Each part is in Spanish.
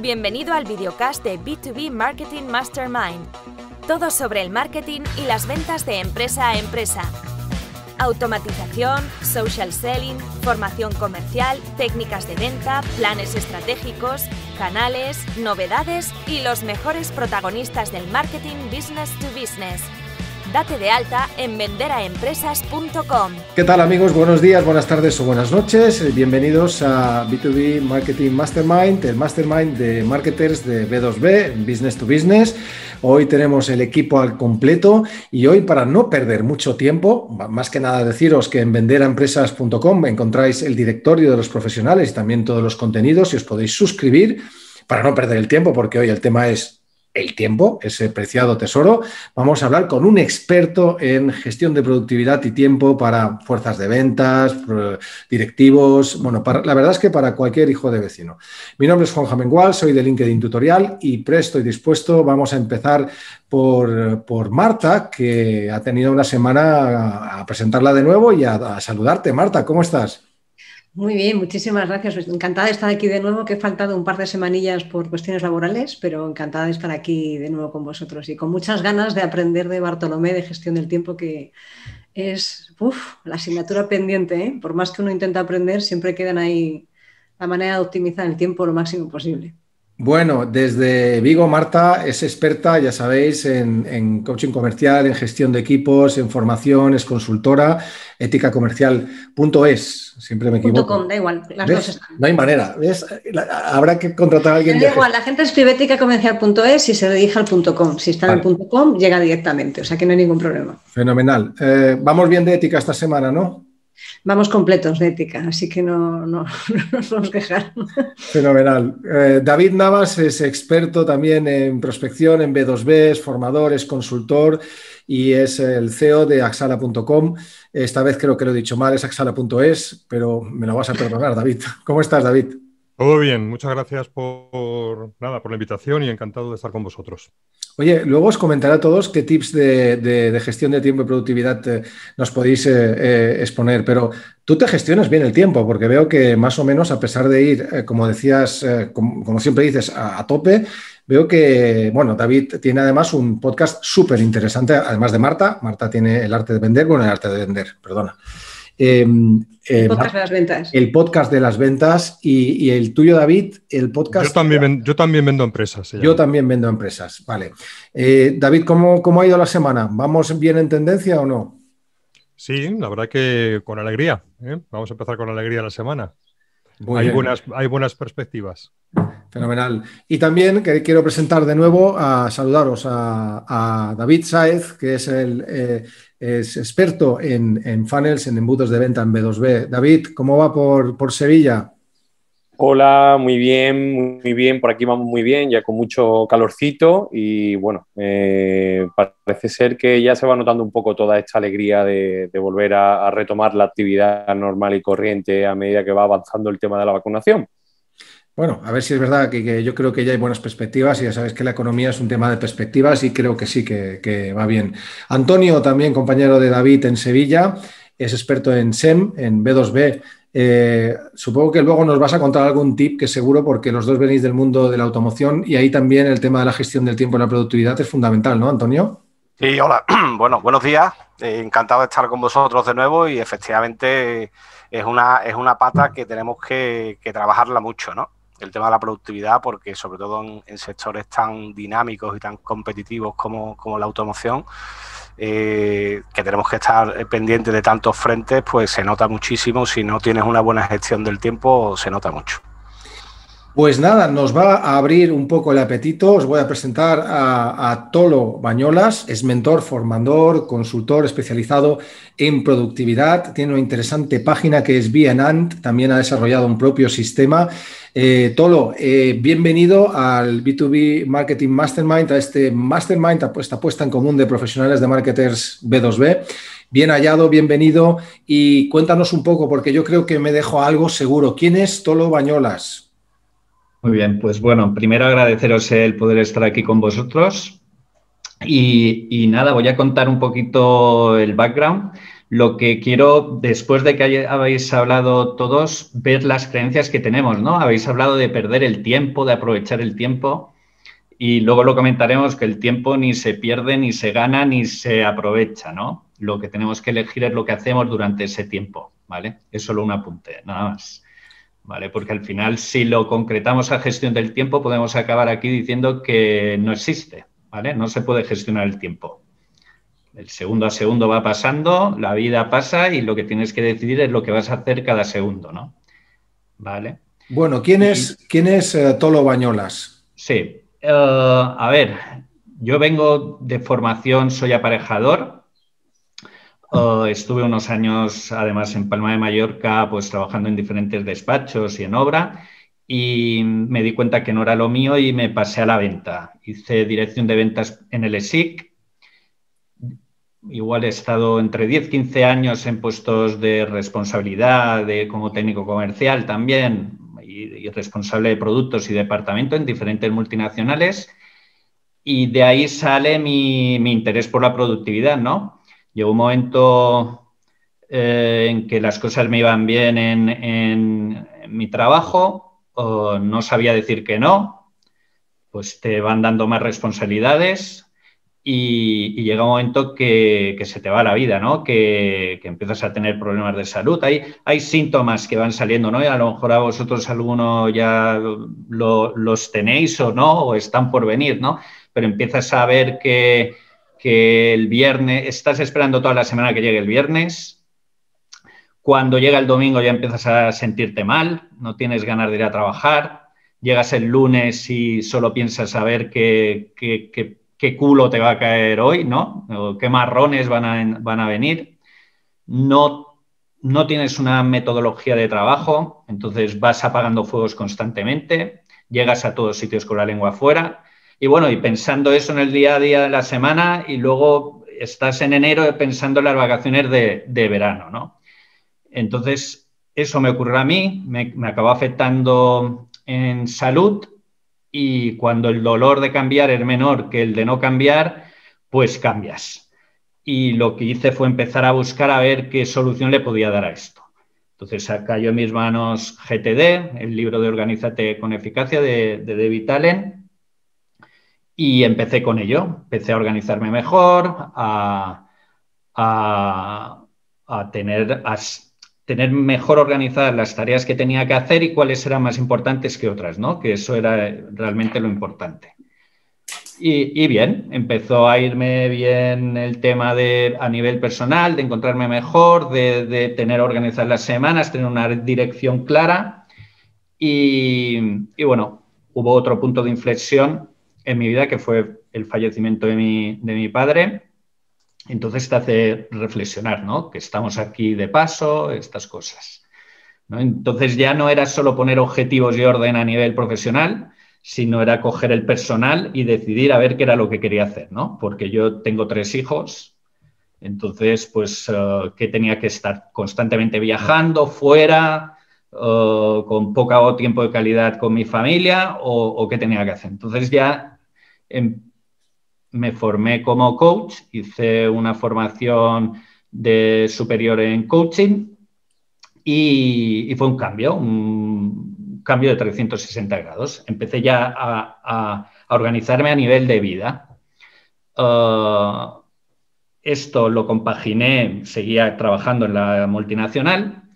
Bienvenido al videocast de B2B Marketing Mastermind. Todo sobre el marketing y las ventas de empresa a empresa. Automatización, social selling, formación comercial, técnicas de venta, planes estratégicos, canales, novedades y los mejores protagonistas del marketing business to business. Date de alta en venderaempresas.com. ¿Qué tal amigos? Buenos días, buenas tardes o buenas noches. Eh, bienvenidos a B2B Marketing Mastermind, el Mastermind de Marketers de B2B, Business to Business. Hoy tenemos el equipo al completo y hoy para no perder mucho tiempo, más que nada deciros que en venderaempresas.com encontráis el directorio de los profesionales y también todos los contenidos y os podéis suscribir para no perder el tiempo porque hoy el tema es el tiempo, ese preciado tesoro. Vamos a hablar con un experto en gestión de productividad y tiempo para fuerzas de ventas, directivos, bueno, la verdad es que para cualquier hijo de vecino. Mi nombre es Juan Jamengual, soy de LinkedIn Tutorial y presto y dispuesto vamos a empezar por, Marta, que ha tenido una semana a presentarla de nuevo y a saludarte. Marta, ¿cómo estás? Muy bien, muchísimas gracias. Pues encantada de estar aquí de nuevo, que he faltado un par de semanillas por cuestiones laborales, pero encantada de estar aquí de nuevo con vosotros y con muchas ganas de aprender de Bartolomé de gestión del tiempo, que es la asignatura pendiente. ¿eh? Por más que uno intenta aprender, siempre quedan ahí la manera de optimizar el tiempo lo máximo posible. Bueno, desde Vigo, Marta es experta, ya sabéis, en, coaching comercial, en gestión de equipos, en formación, es consultora, ética comercial.es. Siempre me equivoco. .com, da igual, las dos están. No hay manera, ¿ves? Habrá que contratar a alguien. Da igual, la gente escribe éticacomercial.es y se dirige al punto .com. Si está en el .com, llega directamente, o sea que no hay ningún problema. Fenomenal. Eh, vamos bien de ética esta semana, ¿no? vamos completos de ética, así que no, nos vamos a quejar. Fenomenal. Eh, David Navas es experto también en prospección, en B2B, es formador, es consultor y es el CEO de axala.com. Esta vez creo que lo he dicho mal, es axala.es, pero me lo vas a perdonar, David. ¿Cómo estás, David? Todo bien, muchas gracias por nada, por la invitación y encantado de estar con vosotros. Oye, luego os comentaré a todos qué tips de, gestión de tiempo y productividad eh, nos podéis eh, eh, exponer, pero tú te gestionas bien el tiempo, porque veo que más o menos, a pesar de ir, como decías, como, siempre dices, a, a, tope, veo que, bueno, David tiene además un podcast súper interesante, además de Marta. Marta tiene el arte de vender, bueno, el arte de vender, perdona el em, em, podcast de las ventas. El podcast de las ventas y, el tuyo, David, el podcast. Yo también, yo también vendo empresas. Yo también vendo empresas, vale. Eh, David, ¿cómo, ¿cómo ha ido la semana? ¿Vamos bien en tendencia o no? Sí, la verdad que con alegría. ¿eh? Vamos a empezar con alegría la semana hay, buenas, hay buenas perspectivas. Fenomenal. Y también quiero presentar de nuevo a saludaros a, David Saez, que es el eh, es experto en, en, funnels, en embudos de venta en B2B. David, ¿cómo va por, por Sevilla? Hola, muy bien, muy bien, por aquí vamos muy bien, ya con mucho calorcito y bueno, eh, parece ser que ya se va notando un poco toda esta alegría de, volver a, retomar la actividad normal y corriente a medida que va avanzando el tema de la vacunación. Bueno, a ver si es verdad que, yo creo que ya hay buenas perspectivas y ya sabes que la economía es un tema de perspectivas y creo que sí, que, que va bien. Antonio, también compañero de David en Sevilla, es experto en SEM, en B2B eh, supongo que luego nos vas a contar algún tip que seguro porque los dos venís del mundo de la automoción y ahí también el tema de la gestión del tiempo y la productividad es fundamental, ¿no, Antonio? Sí, hola. Bueno, buenos días. Eh, encantado de estar con vosotros de nuevo y efectivamente es una, es una pata que tenemos que, trabajarla mucho, ¿no? El tema de la productividad porque sobre todo en, sectores tan dinámicos y tan competitivos como, como la automoción eh, que tenemos que estar eh, pendientes de tantos frentes, pues se nota muchísimo. Si no tienes una buena gestión del tiempo, se nota mucho. Pues nada, nos va a abrir un poco el apetito. Os voy a presentar a, Tolo Bañolas. Es mentor, formador, consultor especializado en productividad. Tiene una interesante página que es Bienant. También ha desarrollado un propio sistema. Eh, Tolo, eh, bienvenido al B2B Marketing Mastermind, a este Mastermind, a esta puesta en común de profesionales de marketers B2B. Bien hallado, bienvenido y cuéntanos un poco, porque yo creo que me dejo algo seguro. ¿Quién es Tolo Bañolas? Muy bien, pues bueno, primero agradeceros el poder estar aquí con vosotros. Y, nada, voy a contar un poquito el background. Lo que quiero, después de que habéis hablado todos, ver las creencias que tenemos, ¿no? Habéis hablado de perder el tiempo, de aprovechar el tiempo y luego lo comentaremos que el tiempo ni se pierde, ni se gana, ni se aprovecha, ¿no? Lo que tenemos que elegir es lo que hacemos durante ese tiempo, ¿vale? Es solo un apunte, nada más. ¿vale? Porque al final, si lo concretamos a gestión del tiempo, podemos acabar aquí diciendo que no existe, ¿vale? No se puede gestionar el tiempo. El segundo a segundo va pasando, la vida pasa y lo que tienes que decidir es lo que vas a hacer cada segundo, ¿no? ¿Vale? Bueno, ¿quién es, ¿quién es eh, Tolo Bañolas? Sí, eh, a ver, yo vengo de formación, soy aparejador, Oh, estuve unos años, además, en Palma de Mallorca, pues trabajando en diferentes despachos y en obra, y me di cuenta que no era lo mío y me pasé a la venta. Hice dirección de ventas en el ESIC. Igual he estado entre 10, 15 años en puestos de responsabilidad, de, como técnico comercial también, y, responsable de productos y departamento en diferentes multinacionales. Y de ahí sale mi, mi interés por la productividad, ¿no? llegó un momento eh, en que las cosas me iban bien en, mi trabajo, no sabía decir que no, pues te van dando más responsabilidades y, llega un momento que, se te va la vida, ¿no? Que, empiezas a tener problemas de salud. Hay, síntomas que van saliendo, ¿no? Y a lo mejor a vosotros alguno ya los tenéis o no, o están por venir, ¿no? Pero empiezas a ver que, que el viernes, estás esperando toda la semana que llegue el viernes. Cuando llega el domingo ya empiezas a sentirte mal, no tienes ganas de ir a trabajar. Llegas el lunes y solo piensas saber qué, qué, culo te va a caer hoy, ¿no? O qué marrones van a, van a venir. No, no tienes una metodología de trabajo, entonces vas apagando fuegos constantemente. Llegas a todos sitios con la lengua afuera y bueno, y pensando eso en el día a día de la semana y luego estás en enero pensando en las vacaciones de, verano, ¿no? Entonces, eso me ocurrió a mí, me, acabó afectando en salud y cuando el dolor de cambiar es menor que el de no cambiar, pues cambias. Y lo que hice fue empezar a buscar a ver qué solución le podía dar a esto. Entonces yo en mis manos GTD, el libro de Organízate con Eficacia de David Allen, y empecé con ello, empecé a organizarme mejor, a, a, tener, a tener mejor organizadas las tareas que tenía que hacer y cuáles eran más importantes que otras, ¿no? Que eso era realmente lo importante. Y, y, bien, empezó a irme bien el tema de a nivel personal, de encontrarme mejor, de, de tener organizadas las semanas, tener una dirección clara. Y, y bueno, hubo otro punto de inflexión en mi vida, que fue el fallecimiento de mi, padre. Entonces te hace reflexionar, ¿no? Que estamos aquí de paso, estas cosas. ¿no? Entonces ya no era solo poner objetivos y orden a nivel profesional, sino era coger el personal y decidir a ver qué era lo que quería hacer, ¿no? Porque yo tengo tres hijos, entonces, pues, eh, que tenía que estar constantemente viajando, fuera, o con poco tiempo de calidad con mi familia o, qué tenía que hacer. Entonces ya em, me formé como coach, hice una formación de superior en coaching y, fue un cambio, un cambio de 360 grados. Empecé ya a, organizarme a nivel de vida. Ah, esto lo compaginé, seguía trabajando en la multinacional,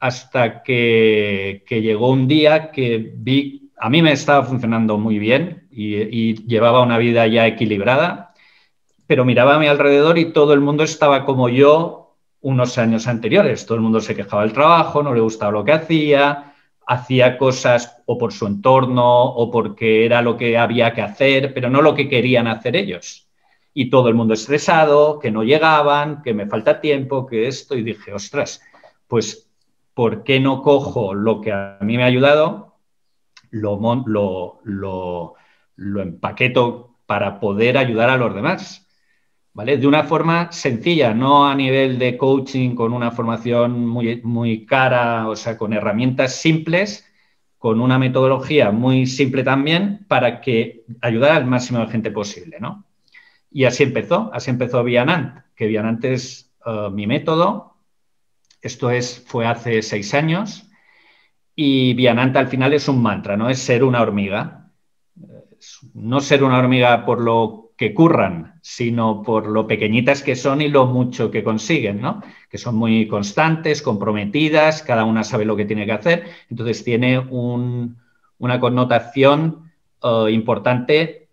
hasta que, llegó un día que vi, a mí me estaba funcionando muy bien y, y, llevaba una vida ya equilibrada, pero miraba a mi alrededor y todo el mundo estaba como yo unos años anteriores. Todo el mundo se quejaba del trabajo, no le gustaba lo que hacía, hacía cosas o por su entorno o porque era lo que había que hacer, pero no lo que querían hacer ellos. Y todo el mundo estresado, que no llegaban, que me falta tiempo, que esto, y dije, ostras, pues ¿por qué no cojo lo que a mí me ha ayudado, lo, empaqueto para poder ayudar a los demás? ¿Vale? De una forma sencilla, no a nivel de coaching con una formación muy, muy cara, o sea, con herramientas simples, con una metodología muy simple también para que ayudar al máximo de gente posible, ¿no? Y así empezó, así empezó Vianant, que Vianant es eh, mi método, esto es, fue hace seis años y Viananta al final es un mantra, no es ser una hormiga. Eh, no ser una hormiga por lo que curran, sino por lo pequeñitas que son y lo mucho que consiguen, Que son muy constantes, comprometidas, cada una sabe lo que tiene que hacer. Entonces tiene una connotación eh, importante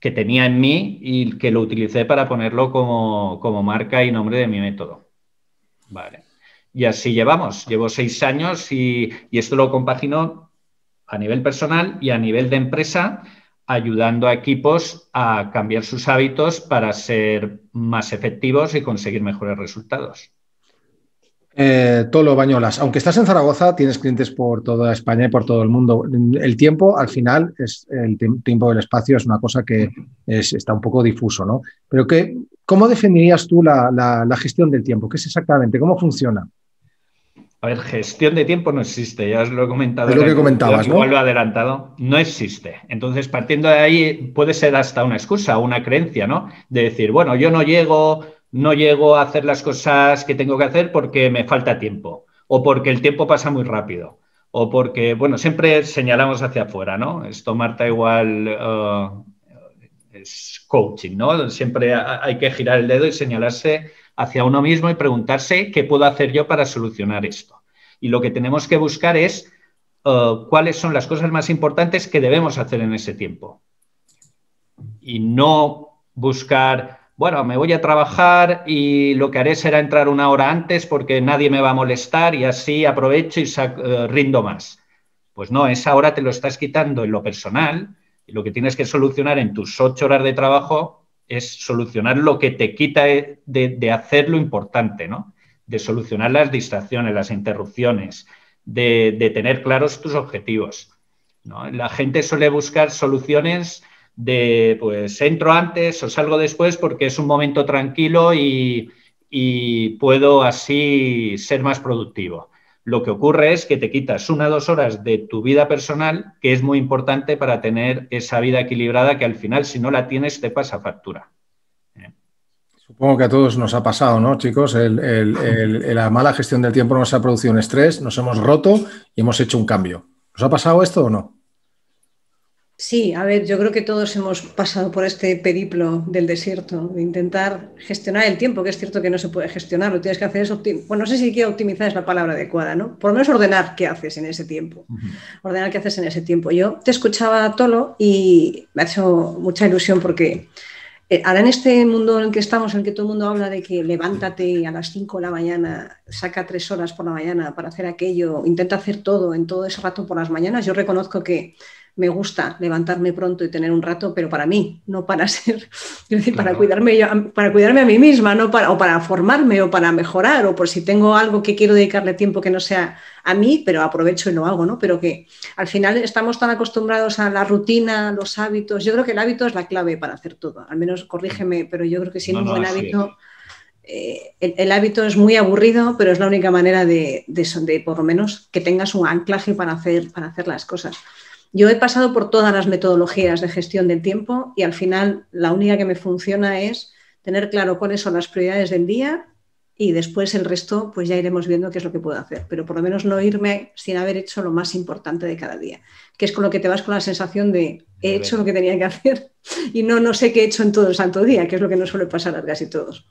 que tenía en mí y que lo utilicé para ponerlo como, como marca y nombre de mi método. Vale. Y así llevamos. Llevo seis años y, esto lo compagino a nivel personal y a nivel de empresa, ayudando a equipos a cambiar sus hábitos para ser más efectivos y conseguir mejores resultados. Eh, Tolo Bañolas, aunque estás en Zaragoza, tienes clientes por toda España y por todo el mundo. El tiempo, al final, es el tiempo del espacio es una cosa que está un poco difuso, ¿no? Pero ¿cómo definirías tú la, gestión del tiempo? ¿Qué es exactamente? ¿Cómo funciona? A ver, gestión de tiempo no existe, ya os lo he comentado. Es lo que comentabas, lo ¿no? Lo adelantado, no existe. Entonces, partiendo de ahí, puede ser hasta una excusa, una creencia, ¿no? De decir, bueno, yo no llego, no llego a hacer las cosas que tengo que hacer porque me falta tiempo, o porque el tiempo pasa muy rápido, o porque, bueno, siempre señalamos hacia afuera, ¿no? Esto Marta igual eh, es coaching, ¿no? Siempre hay que girar el dedo y señalarse hacia uno mismo y preguntarse qué puedo hacer yo para solucionar esto. Y lo que tenemos que buscar es eh, cuáles son las cosas más importantes que debemos hacer en ese tiempo. Y no buscar, bueno, me voy a trabajar y lo que haré será entrar una hora antes porque nadie me va a molestar y así aprovecho y eh, rindo más. Pues no, esa hora te lo estás quitando en lo personal y lo que tienes que solucionar en tus ocho horas de trabajo es solucionar lo que te quita e, de, hacer lo importante, ¿no? De solucionar las distracciones, las interrupciones, de, tener claros tus objetivos. La gente suele buscar soluciones de, pues, entro antes o salgo después porque es un momento tranquilo y puedo así ser más productivo. Lo que ocurre es que te quitas una o dos horas de tu vida personal, que es muy importante para tener esa vida equilibrada que al final, si no la tienes, te pasa factura. Eh. Supongo que a todos nos ha pasado, ¿no, chicos? la mala gestión del tiempo nos ha producido un estrés, nos hemos roto y hemos hecho un cambio. ¿Nos ha pasado esto o no? Sí, a ver, yo creo que todos hemos pasado por este periplo del desierto, de intentar gestionar el tiempo, que es cierto que no se puede gestionar, lo tienes que hacer es optimizar, bueno, no sé si optimizar es la palabra adecuada, ¿no? Por lo menos ordenar qué haces en ese tiempo, ordenar qué haces en ese tiempo. Yo te escuchaba Tolo y me ha hecho mucha ilusión porque eh, ahora en este mundo en que estamos, en el que todo el mundo habla de que levántate a las 5 de la mañana, saca tres horas por la mañana para hacer aquello, intenta hacer todo en todo ese rato por las mañanas, yo reconozco que me gusta levantarme pronto y tener un rato, pero para mí, no para ser, decir, para cuidarme para cuidarme a mí misma, no para, o para formarme o para mejorar, o por si tengo algo que quiero dedicarle tiempo que no sea a mí, pero aprovecho y lo hago, ¿no? Pero que al final estamos tan acostumbrados a la rutina, los hábitos. Yo creo que el hábito es la clave para hacer todo. Al menos corrígeme, pero yo creo que sin no, un buen hábito. Eh, el, hábito es muy aburrido, pero es la única manera de, de, por lo menos que tengas un anclaje para hacer, para hacer las cosas. Yo he pasado por todas las metodologías de gestión del tiempo y al final la única que me funciona es tener claro cuáles son las prioridades del día y después el resto pues ya iremos viendo qué es lo que puedo hacer, pero por lo menos no irme sin haber hecho lo más importante de cada día, que es con lo que te vas con la sensación de he hecho lo que tenía que hacer y no no sé qué he hecho en todo el santo día, que es lo que nos suele pasar a casi todos.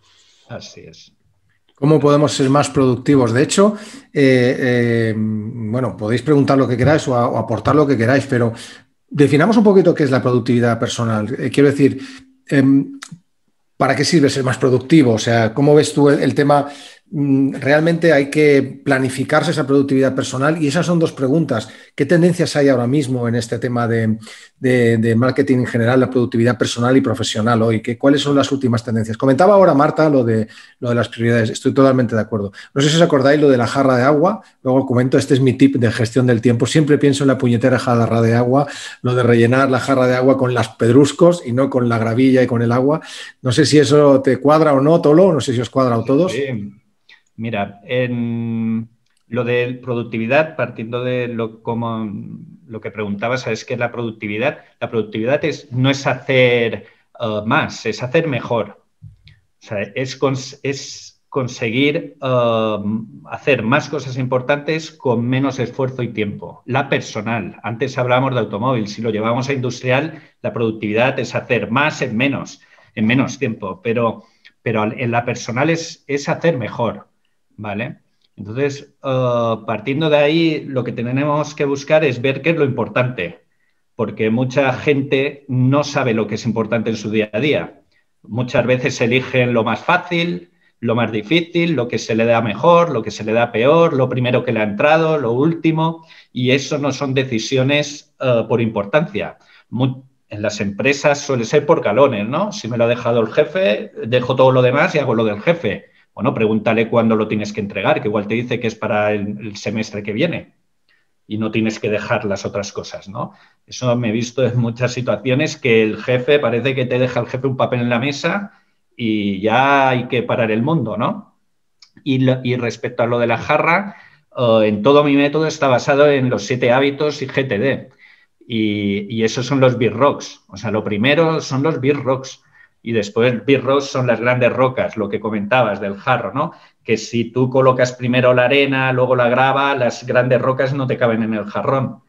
Así es. ¿Cómo podemos ser más productivos? De hecho, eh, eh, bueno, podéis preguntar lo que queráis o, aportar lo que queráis, pero definamos un poquito qué es la productividad personal. Eh, quiero decir, em, ¿para qué sirve ser más productivo? O sea, ¿cómo ves tú el tema Mm, realmente hay que planificarse esa productividad personal y esas son dos preguntas. ¿Qué tendencias hay ahora mismo en este tema de, marketing en general, la productividad personal y profesional hoy? ¿Qué, ¿Cuáles son las últimas tendencias? Comentaba ahora Marta lo de, lo de las prioridades, estoy totalmente de acuerdo. No sé si os acordáis lo de la jarra de agua, luego comento, este es mi tip de gestión del tiempo, siempre pienso en la puñetera jarra de agua, lo de rellenar la jarra de agua con las pedruscos y no con la gravilla y con el agua. No sé si eso te cuadra o no, Tolo, no sé si os cuadra a todos. Mira, en lo de productividad, partiendo de lo, como, lo que preguntabas, es que la productividad, la productividad no es hacer eh, más, es hacer mejor. es, conseguir eh, hacer más cosas importantes con menos esfuerzo y tiempo. La personal. Antes hablábamos de automóvil. Si lo llevamos a industrial, la productividad es hacer más en menos, en menos tiempo. Pero, pero en la personal es hacer mejor. ¿vale? Entonces, eh, partiendo de ahí, lo que tenemos que buscar es ver qué es lo importante, porque mucha gente no sabe lo que es importante en su día a día. Muchas veces eligen lo más fácil, lo más difícil, lo que se le da mejor, lo que se le da peor, lo primero que le ha entrado, lo último, y eso no son decisiones eh, por importancia. en las empresas suele ser por calones, ¿no? Si me lo ha dejado el jefe, dejo todo lo demás y hago lo del jefe. Bueno, pregúntale cuándo lo tienes que entregar, que igual te dice que es para el, semestre que viene y no tienes que dejar las otras cosas, ¿no? Eso me he visto en muchas situaciones que el jefe, parece que te deja el jefe un papel en la mesa y ya hay que parar el mundo, ¿no? Y, respecto a lo de la jarra, eh, en todo mi método está basado en los siete hábitos y GTD. Y, y esos son los big rocks. O sea, lo primero son los big rocks. Y después, big rocks son las grandes rocas, lo que comentabas del jarro, ¿no? Que si tú colocas primero la arena, luego la grava, las grandes rocas no te caben en el jarrón.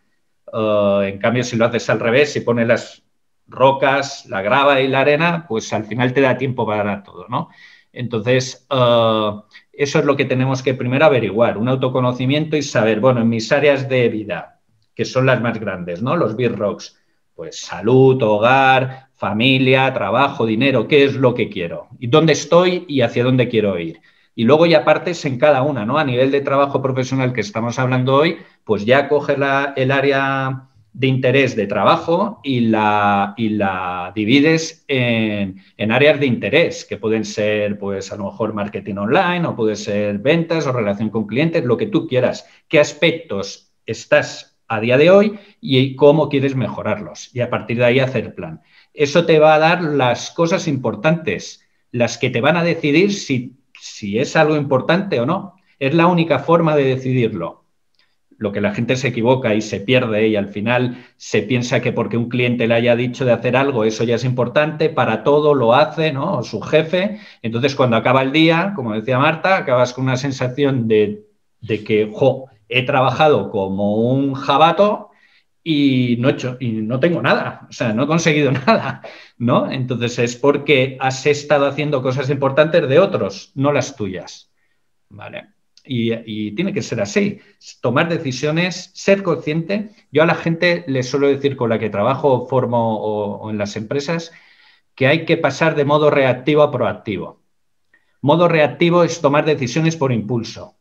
Eh, en cambio, si lo haces al revés, si pones las rocas, la grava y la arena, pues al final te da tiempo para todo, ¿no? Entonces, eh, eso es lo que tenemos que primero averiguar, un autoconocimiento y saber, bueno, en mis áreas de vida, que son las más grandes, ¿no? Los big rocks, pues salud, hogar, familia, trabajo, dinero, qué es lo que quiero, y dónde estoy y hacia dónde quiero ir. Y luego ya partes en cada una, ¿no? A nivel de trabajo profesional que estamos hablando hoy, pues ya coges el área de interés de trabajo y la, y la divides en, en, áreas de interés, que pueden ser, pues, a lo mejor marketing online o puede ser ventas o relación con clientes, lo que tú quieras. ¿Qué aspectos estás a día de hoy y cómo quieres mejorarlos? Y a partir de ahí hacer plan eso te va a dar las cosas importantes, las que te van a decidir si, es algo importante o no. Es la única forma de decidirlo. Lo que la gente se equivoca y se pierde y al final se piensa que porque un cliente le haya dicho de hacer algo, eso ya es importante, para todo lo hace, ¿no? su jefe. Entonces, cuando acaba el día, como decía Marta, acabas con una sensación de, de que, jo, he trabajado como un jabato y no he hecho, y no tengo nada, o sea, no he conseguido nada, ¿no? Entonces es porque has estado haciendo cosas importantes de otros, no las tuyas, ¿vale? Y, tiene que ser así, tomar decisiones, ser consciente. Yo a la gente le suelo decir con la que trabajo, formo o en las empresas, que hay que pasar de modo reactivo a proactivo. Modo reactivo es tomar decisiones por impulso.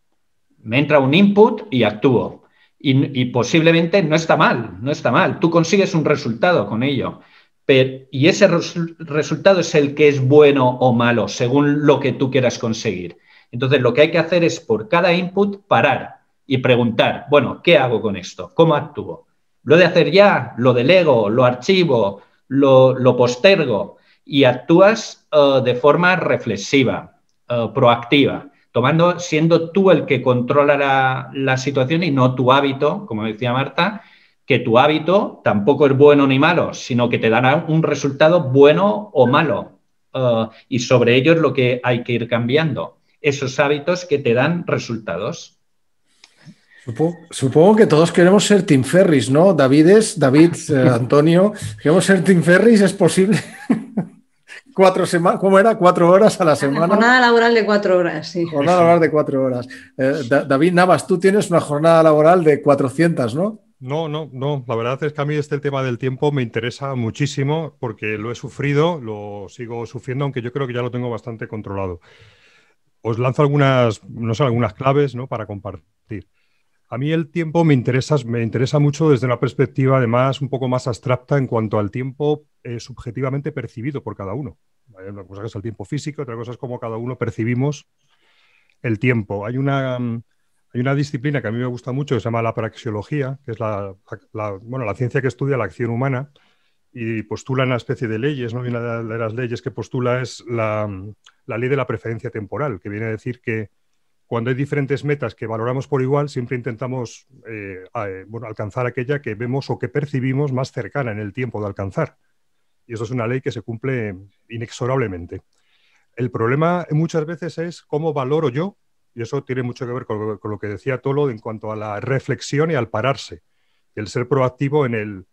Me entra un input y actúo y, posiblemente no está mal, no está mal. Tú consigues un resultado con ello. Pero, y ese resultado es el que es bueno o malo, según lo que tú quieras conseguir. Entonces, lo que hay que hacer es por cada input parar y preguntar, bueno, ¿qué hago con esto? ¿Cómo actúo? ¿Lo de hacer ya? ¿Lo delego? ¿Lo archivo? ¿Lo, postergo? Y actúas eh, de forma reflexiva, eh, proactiva tomando, siendo tú el que controla la, situación y no tu hábito, como decía Marta, que tu hábito tampoco es bueno ni malo, sino que te dará un resultado bueno o malo. Eh, y sobre ello es lo que hay que ir cambiando, esos hábitos que te dan resultados. Supongo, que todos queremos ser Tim Ferris, ¿no? Davides, David, eh, Antonio, queremos ser Tim Ferris, ¿es posible? cuatro semanas, ¿cómo era? Cuatro horas a la semana. jornada laboral de cuatro horas, sí. Jornada laboral de cuatro horas. Eh, David Navas, tú tienes una jornada laboral de 400, ¿no? No, no, no. La verdad es que a mí este tema del tiempo me interesa muchísimo porque lo he sufrido, lo sigo sufriendo, aunque yo creo que ya lo tengo bastante controlado. Os lanzo algunas, no sé, algunas claves ¿no? para compartir. A mí el tiempo me interesa, mucho desde una perspectiva además un poco más abstracta en cuanto al tiempo eh, subjetivamente percibido por cada uno. Hay una cosa que es el tiempo físico, otra cosa es cómo cada uno percibimos el tiempo. Hay una, mm, disciplina que a mí me gusta mucho que se llama la praxeología, que es la, ciencia que estudia la acción humana y postula una especie de leyes. ¿no? una de las leyes que postula es mm, la, ley de la preferencia temporal, que viene a decir que cuando hay diferentes metas que valoramos por igual, siempre intentamos eh, eh, alcanzar aquella que vemos o que percibimos más cercana en el tiempo de alcanzar. Y eso es una ley que se cumple inexorablemente. El problema muchas veces es cómo valoro yo, y eso tiene mucho que ver con, lo que decía Tolo en cuanto a la reflexión y al pararse, el ser proactivo en el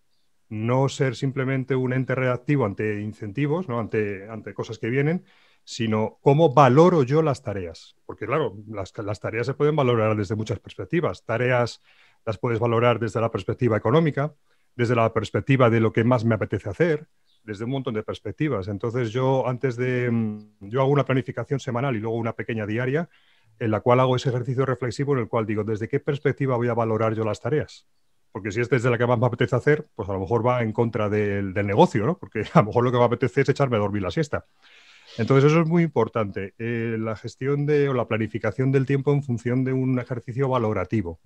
no ser simplemente un ente reactivo ante incentivos, ¿no? ante, ante cosas que vienen, sino cómo valoro yo las tareas. Porque claro, las, tareas se pueden valorar desde muchas perspectivas. Tareas las puedes valorar desde la perspectiva económica, desde la perspectiva de lo que más me apetece hacer, desde un montón de perspectivas. Entonces yo antes de, mm, yo hago una planificación semanal y luego una pequeña diaria en la cual hago ese ejercicio reflexivo en el cual digo, ¿desde qué perspectiva voy a valorar yo las tareas? Porque si este es desde la que más me apetece hacer, pues a lo mejor va en contra del, del negocio, ¿no? Porque a lo mejor lo que me apetece es echarme a dormir la siesta. Entonces eso es muy importante, eh, la gestión de, o la planificación del tiempo en función de un ejercicio valorativo.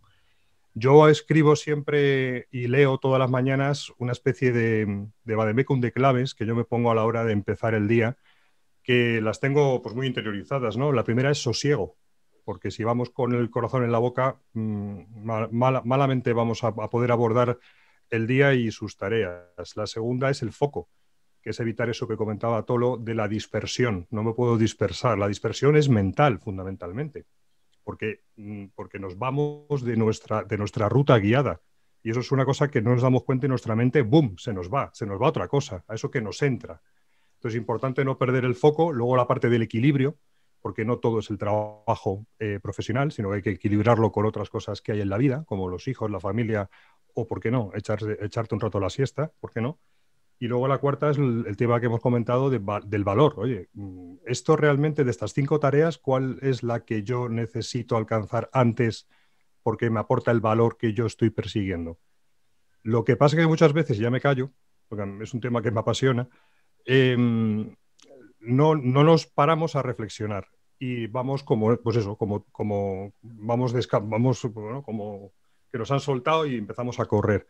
Yo escribo siempre y leo todas las mañanas una especie de, de de claves que yo me pongo a la hora de empezar el día, que las tengo pues, muy interiorizadas. ¿no? La primera es sosiego, porque si vamos con el corazón en la boca, mm, malamente vamos a poder abordar el día y sus tareas. La segunda es el foco que es evitar eso que comentaba Tolo de la dispersión. No me puedo dispersar. La dispersión es mental, fundamentalmente, porque, mm, porque nos vamos de nuestra, de nuestra ruta guiada. Y eso es una cosa que no nos damos cuenta y nuestra mente, ¡boom!, se nos va, se nos va otra cosa, a eso que nos entra. Entonces es importante no perder el foco, luego la parte del equilibrio, porque no todo es el trabajo eh, profesional, sino que hay que equilibrarlo con otras cosas que hay en la vida, como los hijos, la familia, o, ¿por qué no?, echarte un rato la siesta, ¿por qué no? Y luego la cuarta es el, tema que hemos comentado del valor. Oye, mm, esto realmente de estas cinco tareas, ¿cuál es la que yo necesito alcanzar antes porque me aporta el valor que yo estoy persiguiendo? Lo que pasa es que muchas veces, ya me callo, porque es un tema que me apasiona, em, no, nos paramos a reflexionar y vamos como, pues eso, como, como vamos, de, vamos como que nos han soltado y empezamos a correr.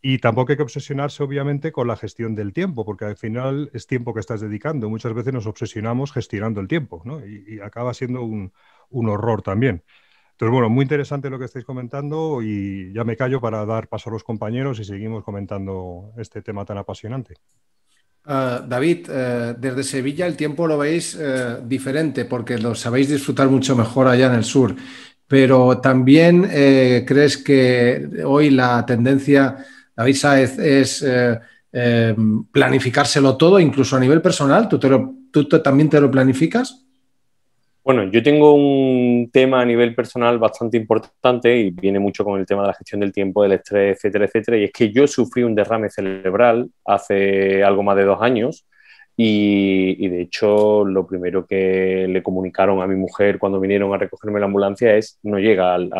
Y tampoco hay que obsesionarse, obviamente, con la gestión del tiempo, porque al final es tiempo que estás dedicando. Muchas veces nos obsesionamos gestionando el tiempo, ¿no? Y, acaba siendo un, horror también. Entonces, bueno, muy interesante lo que estáis comentando y ya me callo para dar paso a los compañeros y seguimos comentando este tema tan apasionante. Ah, David, eh, desde Sevilla el tiempo lo veis eh, diferente porque lo sabéis disfrutar mucho mejor allá en el sur, pero también eh, crees que hoy la tendencia David es eh, eh, planificárselo todo, incluso a nivel personal. ¿Tú, también te lo planificas? Bueno, yo tengo un tema a nivel personal bastante importante y viene mucho con el tema de la gestión del tiempo, del estrés, etcétera, etcétera. Y es que yo sufrí un derrame cerebral hace algo más de dos años y, de hecho, lo primero que le comunicaron a mi mujer cuando vinieron a recogerme la ambulancia es no llega al,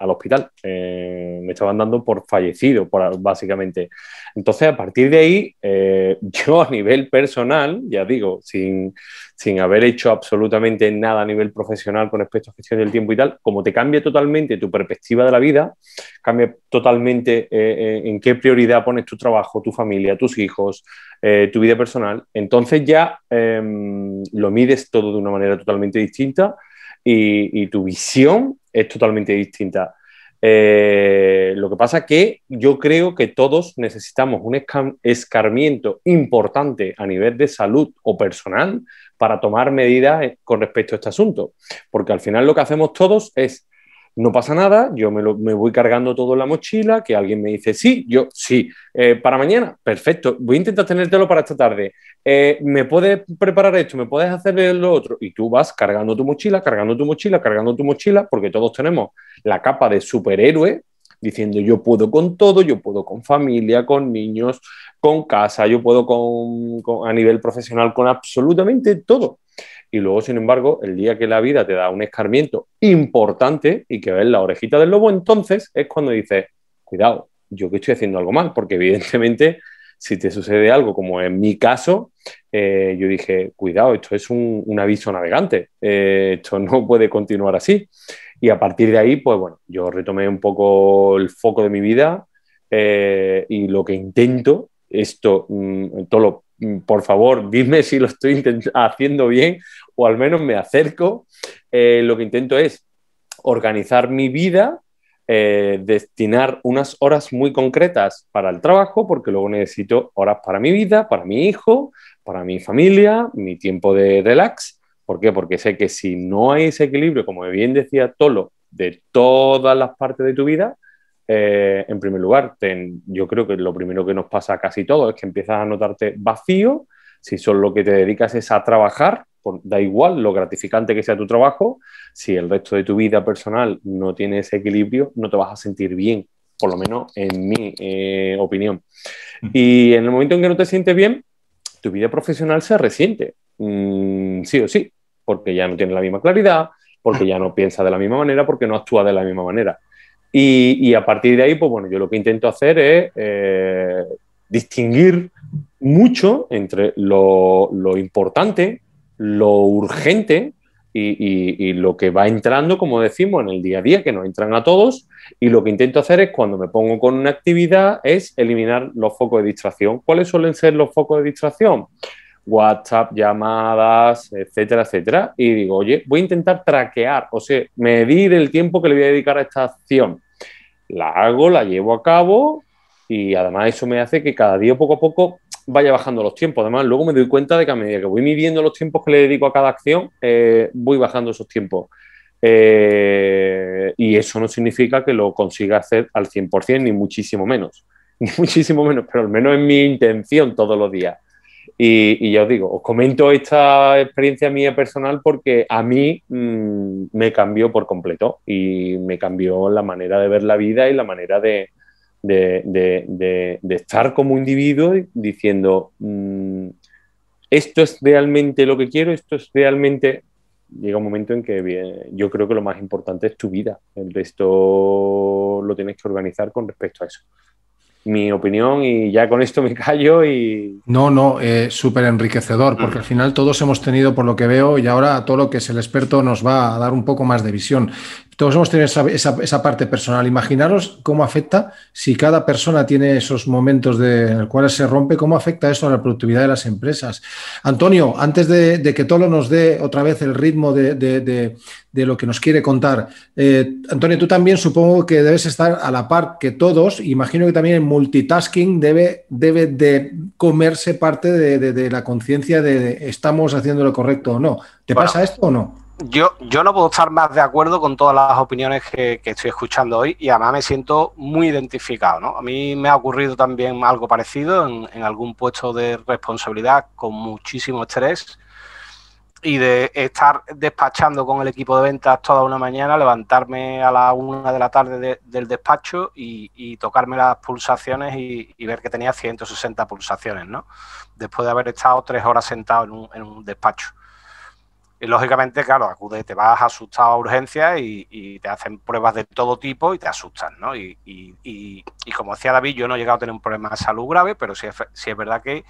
hospital. Eh, me estaban dando por fallecido, básicamente. Entonces, a partir de ahí, eh, yo a nivel personal, ya digo, sin, sin haber hecho absolutamente nada a nivel profesional con respecto a gestión del tiempo y tal, como te cambia totalmente tu perspectiva de la vida, cambia totalmente eh, eh, en qué prioridad pones tu trabajo, tu familia, tus hijos, eh, tu vida personal, entonces ya em, lo mides todo de una manera totalmente distinta y tu visión es totalmente distinta. Eh, lo que pasa que yo creo que todos necesitamos un escarmiento importante a nivel de salud o personal para tomar medidas eh, con respecto a este asunto, porque al final lo que hacemos todos es no pasa nada, yo me, lo, me, voy cargando todo en la mochila, que alguien me dice, sí, yo sí, eh, para mañana, perfecto, voy a intentar tenértelo para esta tarde, eh, me puedes preparar esto, me puedes hacer lo otro, y tú vas cargando tu mochila, cargando tu mochila, cargando tu mochila, porque todos tenemos la capa de superhéroe diciendo yo puedo con todo, yo puedo con familia, con niños, con casa, yo puedo con a nivel profesional, con absolutamente todo. Y luego, sin embargo, el día que la vida te da un escarmiento importante y que ves la orejita del lobo, entonces es cuando dices, cuidado, yo que estoy haciendo algo mal, porque evidentemente si te sucede algo, como en mi caso, eh, yo dije, cuidado, esto es un, aviso navegante, eh, esto no puede continuar así. Y a partir de ahí, pues bueno, yo retomé un poco el foco de mi vida eh, y lo que intento, esto, mm, todo lo Mm, por favor, dime si lo estoy haciendo bien o al menos me acerco. Eh, lo que intento es organizar mi vida, eh, destinar unas horas muy concretas para el trabajo, porque luego necesito horas para mi vida, para mi hijo, para mi familia, mi tiempo de relax. ¿Por qué? Porque sé que si no hay ese equilibrio, como bien decía Tolo, de todas las partes de tu vida, eh, en primer lugar, yo creo que lo primero que nos pasa a casi todo es que empiezas a notarte vacío, si solo lo que te dedicas es a trabajar, da igual lo gratificante que sea tu trabajo, si el resto de tu vida personal no tiene ese equilibrio, no te vas a sentir bien, por lo menos en mi eh, opinión. Y en el momento en que no te sientes bien, tu vida profesional se resiente, mm, sí o sí, porque ya no tienes la misma claridad, porque ya no piensas de la misma manera, porque no actúas de la misma manera. Y, a partir de ahí, pues bueno, yo lo que intento hacer es eh, distinguir mucho entre lo, importante, lo urgente y, y lo que va entrando, como decimos, en el día a día, que nos entran a todos. Y lo que intento hacer es, cuando me pongo con una actividad, es eliminar los focos de distracción. ¿Cuáles suelen ser los focos de distracción? WhatsApp, llamadas, etcétera, etcétera. Y digo, oye, voy a intentar traquear, o sea, medir el tiempo que le voy a dedicar a esta acción. La hago, la llevo a cabo y además eso me hace que cada día poco a poco vaya bajando los tiempos. Además, luego me doy cuenta de que a medida que voy midiendo los tiempos que le dedico a cada acción, eh, voy bajando esos tiempos. Eh, y eso no significa que lo consiga hacer al 100%, ni muchísimo menos. Ni muchísimo menos, pero al menos es mi intención todos los días. Y, ya os digo, os comento esta experiencia mía personal porque a mí mm, me cambió por completo y me cambió la manera de ver la vida y la manera de, estar como individuo diciendo, mm, esto es realmente lo que quiero, esto es realmente... Llega un momento en que yo creo que lo más importante es tu vida, el resto lo tienes que organizar con respecto a eso mi opinión y ya con esto me callo y... No, no, eh, súper enriquecedor, porque mm. al final todos hemos tenido, por lo que veo, y ahora todo lo que es el experto nos va a dar un poco más de visión todos hemos tenido esa, esa, parte personal. Imaginaros cómo afecta si cada persona tiene esos momentos en los cuales se rompe, cómo afecta eso a la productividad de las empresas. Antonio, antes de, que Tolo nos dé otra vez el ritmo de, de, de lo que nos quiere contar, eh, Antonio, tú también supongo que debes estar a la par que todos. Imagino que también el multitasking debe, debe de comerse parte de, la conciencia de, estamos haciendo lo correcto o no. ¿Te pasa esto o no? yo, no puedo estar más de acuerdo con todas las opiniones que, estoy escuchando hoy y además me siento muy identificado. A mí me ha ocurrido también algo parecido en, algún puesto de responsabilidad con muchísimo estrés y de estar despachando con el equipo de ventas toda una mañana, levantarme a la una de la tarde del despacho y, tocarme las pulsaciones y, ver que tenía 160 pulsaciones, ¿no? Después de haber estado tres horas sentado en un despacho. Y lógicamente, claro, acude, te vas asustado a urgencias y, te hacen pruebas de todo tipo y te asustan, ¿no? Y, y, y, como decía David, yo no he llegado a tener un problema de salud grave, pero sí es, verdad que,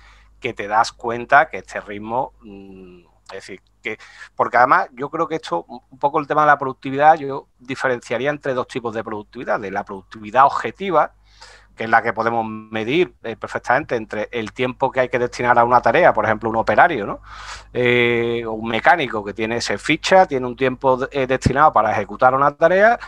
te das cuenta que este ritmo, mm, es decir, que, porque además yo creo que esto, un poco el tema de la productividad, yo diferenciaría entre dos tipos de productividad, de la productividad objetiva, que es la que podemos medir eh, perfectamente entre el tiempo que hay que destinar a una tarea, por ejemplo, un operario, eh, o un mecánico que tiene ese ficha, tiene un tiempo eh, destinado para ejecutar una tarea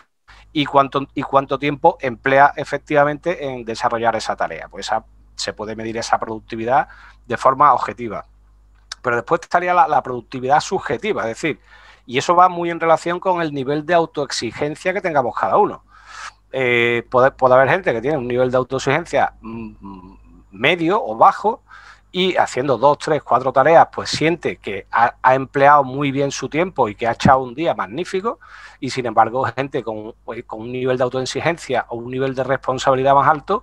y cuánto, y cuánto tiempo emplea efectivamente en desarrollar esa tarea. Pues se puede medir esa productividad de forma objetiva. Pero después estaría la, la productividad subjetiva, es decir, y eso va muy en relación con el nivel de autoexigencia que tengamos cada uno eh, puede, haber gente que tiene un nivel de autoexigencia mm, mm, medio o bajo y haciendo dos, tres, cuatro tareas, pues siente que ha, empleado muy bien su tiempo y que ha echado un día magnífico y sin embargo gente pues, con, un nivel de autoexigencia o un nivel de responsabilidad más alto,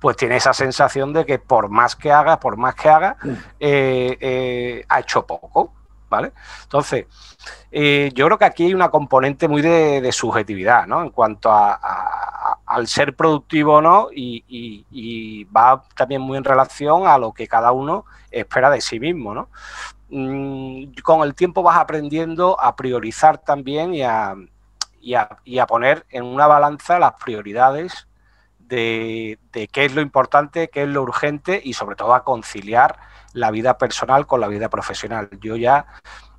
pues tiene esa sensación de que por más que haga, por más que haga, mm. eh, eh, ha hecho poco. Entonces, eh, yo creo que aquí hay una componente muy de, subjetividad, ¿no? En cuanto al ser productivo o no, y, va también muy en relación a lo que cada uno espera de sí mismo, mm, con el tiempo vas aprendiendo a priorizar también y a, poner en una balanza las prioridades de, de, qué es lo importante, qué es lo urgente y sobre todo a conciliar la vida personal con la vida profesional. Yo ya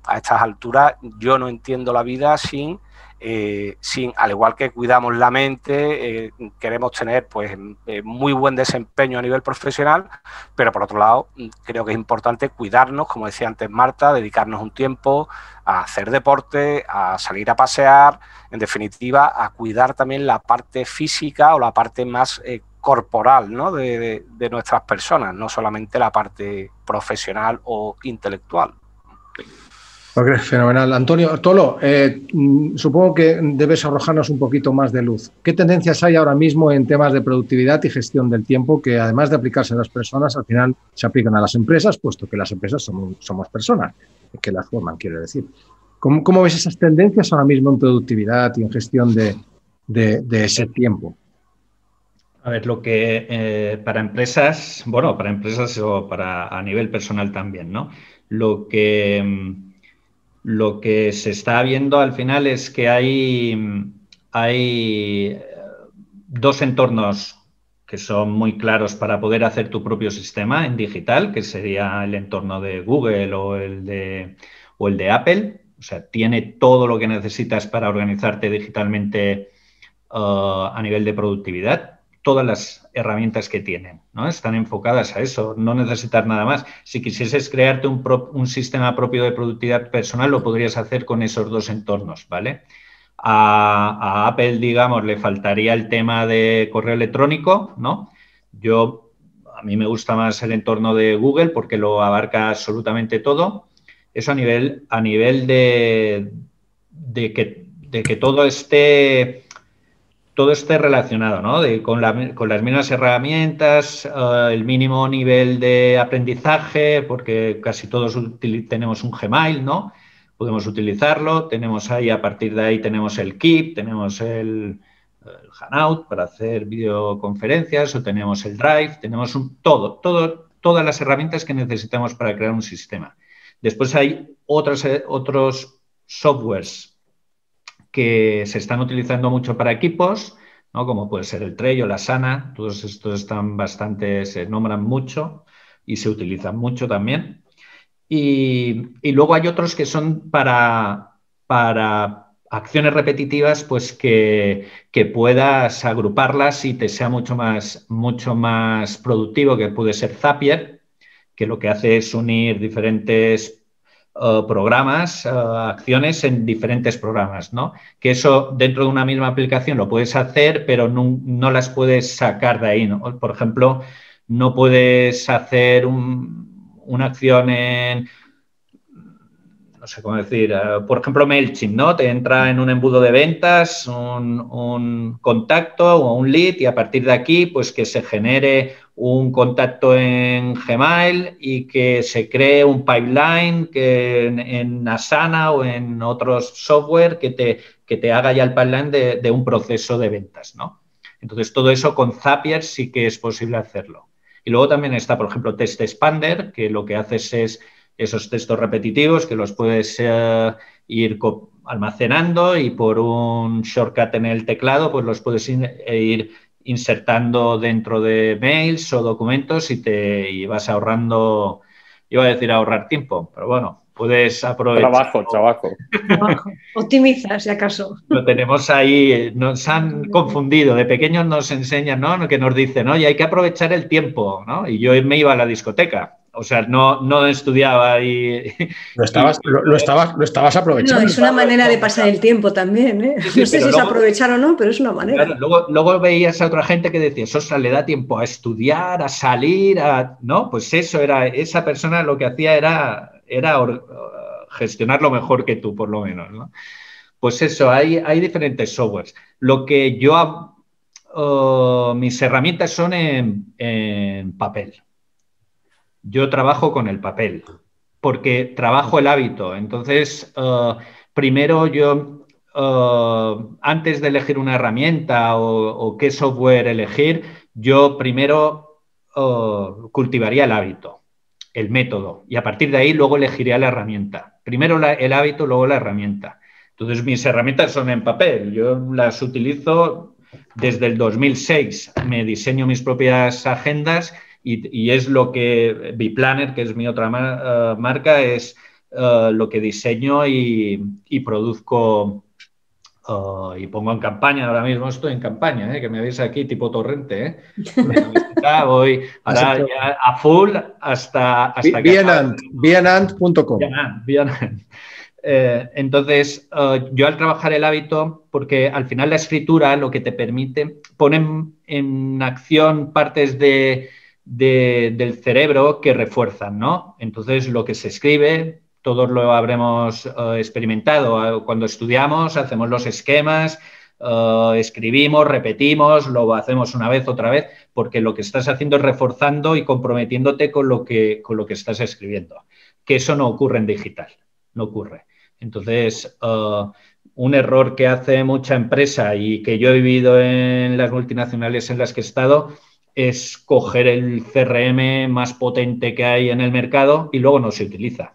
a estas alturas, yo no entiendo la vida sin, eh, sin al igual que cuidamos la mente, eh, queremos tener pues eh, muy buen desempeño a nivel profesional, pero por otro lado, mm, creo que es importante cuidarnos, como decía antes Marta, dedicarnos un tiempo a hacer deporte, a salir a pasear, en definitiva, a cuidar también la parte física o la parte más corporal ¿no? de, nuestras personas, no solamente la parte profesional o intelectual. Ok, fenomenal. Antonio Tolo, eh, mm, supongo que debes arrojarnos un poquito más de luz. ¿Qué tendencias hay ahora mismo en temas de productividad y gestión del tiempo que además de aplicarse a las personas, al final se aplican a las empresas, puesto que las empresas somos, personas que las forman, quiero decir? ¿Cómo, ves esas tendencias ahora mismo en productividad y en gestión de ese tiempo? A ver, lo que eh, para empresas, bueno, para empresas o para a nivel personal también, ¿no? Lo que, mm, lo que se está viendo al final es que hay, mm, hay eh, dos entornos que son muy claros para poder hacer tu propio sistema en digital, que sería el entorno de Google o el de, o el de Apple. O sea, tiene todo lo que necesitas para organizarte digitalmente uh, a nivel de productividad todas las herramientas que tienen, ¿no? Están enfocadas a eso, no necesitar nada más. Si quisieses crearte un, sistema propio de productividad personal, lo podrías hacer con esos dos entornos, ¿vale? A, Apple, digamos, le faltaría el tema de correo electrónico, ¿no? Yo, a mí me gusta más el entorno de Google porque lo abarca absolutamente todo. Eso a nivel, a nivel de, que, de que todo esté todo esté relacionado, ¿no? con, las mismas herramientas, eh, el mínimo nivel de aprendizaje, porque casi todos tenemos un Gmail, ¿no? Podemos utilizarlo, tenemos ahí, a partir de ahí tenemos el Keep, tenemos el, el para hacer videoconferencias o tenemos el Drive, tenemos un, todo, todas las herramientas que necesitamos para crear un sistema. Después hay eh, otros softwares que se están utilizando mucho para equipos, ¿no? como puede ser el Trello, la Sana, todos estos están bastante, se nombran mucho y se utilizan mucho también. Y, luego hay otros que son para, para acciones repetitivas, pues que, puedas agruparlas y te sea mucho más, mucho más productivo, que puede ser Zapier, que lo que hace es unir diferentes eh, programas, eh, acciones en diferentes programas, ¿no? Que eso dentro de una misma aplicación lo puedes hacer, pero no, las puedes sacar de ahí, ¿no? Por ejemplo, no puedes hacer una acción en no sé cómo decir, eh, por ejemplo, MailChimp, ¿no? Te entra en un embudo de ventas un, un, contacto o un lead y a partir de aquí, pues que se genere un contacto en Gmail y que se cree un pipeline que en, Asana o en otros software que te, que te haga ya el pipeline de, un proceso de ventas, ¿no? Entonces, todo eso con Zapier sí que es posible hacerlo. Y luego también está, por ejemplo, Test Expander, que lo que haces es esos textos repetitivos que los puedes eh, ir almacenando y por un shortcut en el teclado, pues los puedes ir eh, insertando dentro de mails o documentos y te ibas ahorrando, iba a decir ahorrar tiempo, pero bueno, puedes aprovechar. Trabajo, trabajo. trabajo. Optimiza, si acaso. Lo tenemos ahí, nos han confundido. De pequeños nos enseñan, ¿no? Que nos dicen, oye, hay que aprovechar el tiempo, ¿no? Y yo me iba a la discoteca o sea, no, no estudiaba y... Lo estabas, lo, estabas, estabas aprovechando. No, es una manera de pasar el tiempo también, ¿eh? no sé si es aprovechar o no, pero es una manera. luego, veías a otra gente que decía, Sosa le da tiempo a estudiar, a salir, a... No, pues eso era, esa persona lo que hacía era, era gestionarlo mejor que tú, por lo menos, ¿no? Pues eso, hay, hay diferentes softwares. Lo que yo... Oh, mis herramientas son en papel. Yo trabajo con el papel, porque trabajo el hábito. Entonces, eh, primero yo, eh, antes de elegir una herramienta o, qué software elegir, yo primero eh, cultivaría el hábito, el método, y a partir de ahí luego elegiría la herramienta. Primero el hábito, luego la herramienta. Entonces, mis herramientas son en papel. Yo las utilizo desde el 2006. Me diseño mis propias agendas y, es lo que Biplanner, que es mi otra eh, marca, es eh, lo que diseño y, produzco eh, y pongo en campaña. Ahora mismo estoy en campaña, que me veis aquí tipo torrente. voy a full hasta... hasta Bienant.com. Bienant. Eh, entonces, yo al trabajar el hábito, porque al final la escritura lo que te permite, ponen en acción partes de, de, del cerebro que refuerzan, ¿no? Entonces, lo que se escribe, todos lo habremos eh, experimentado. Ah, cuando estudiamos, hacemos los esquemas, eh, escribimos, repetimos, lo hacemos una vez, otra vez, porque lo que estás haciendo es reforzando y comprometiéndote con lo que, con lo que estás escribiendo. Que eso no ocurre en digital, no ocurre. Entonces, eh, un error que hace mucha empresa y que yo he vivido en las multinacionales en las que he estado es coger el CRM más potente que hay en el mercado y luego no se utiliza.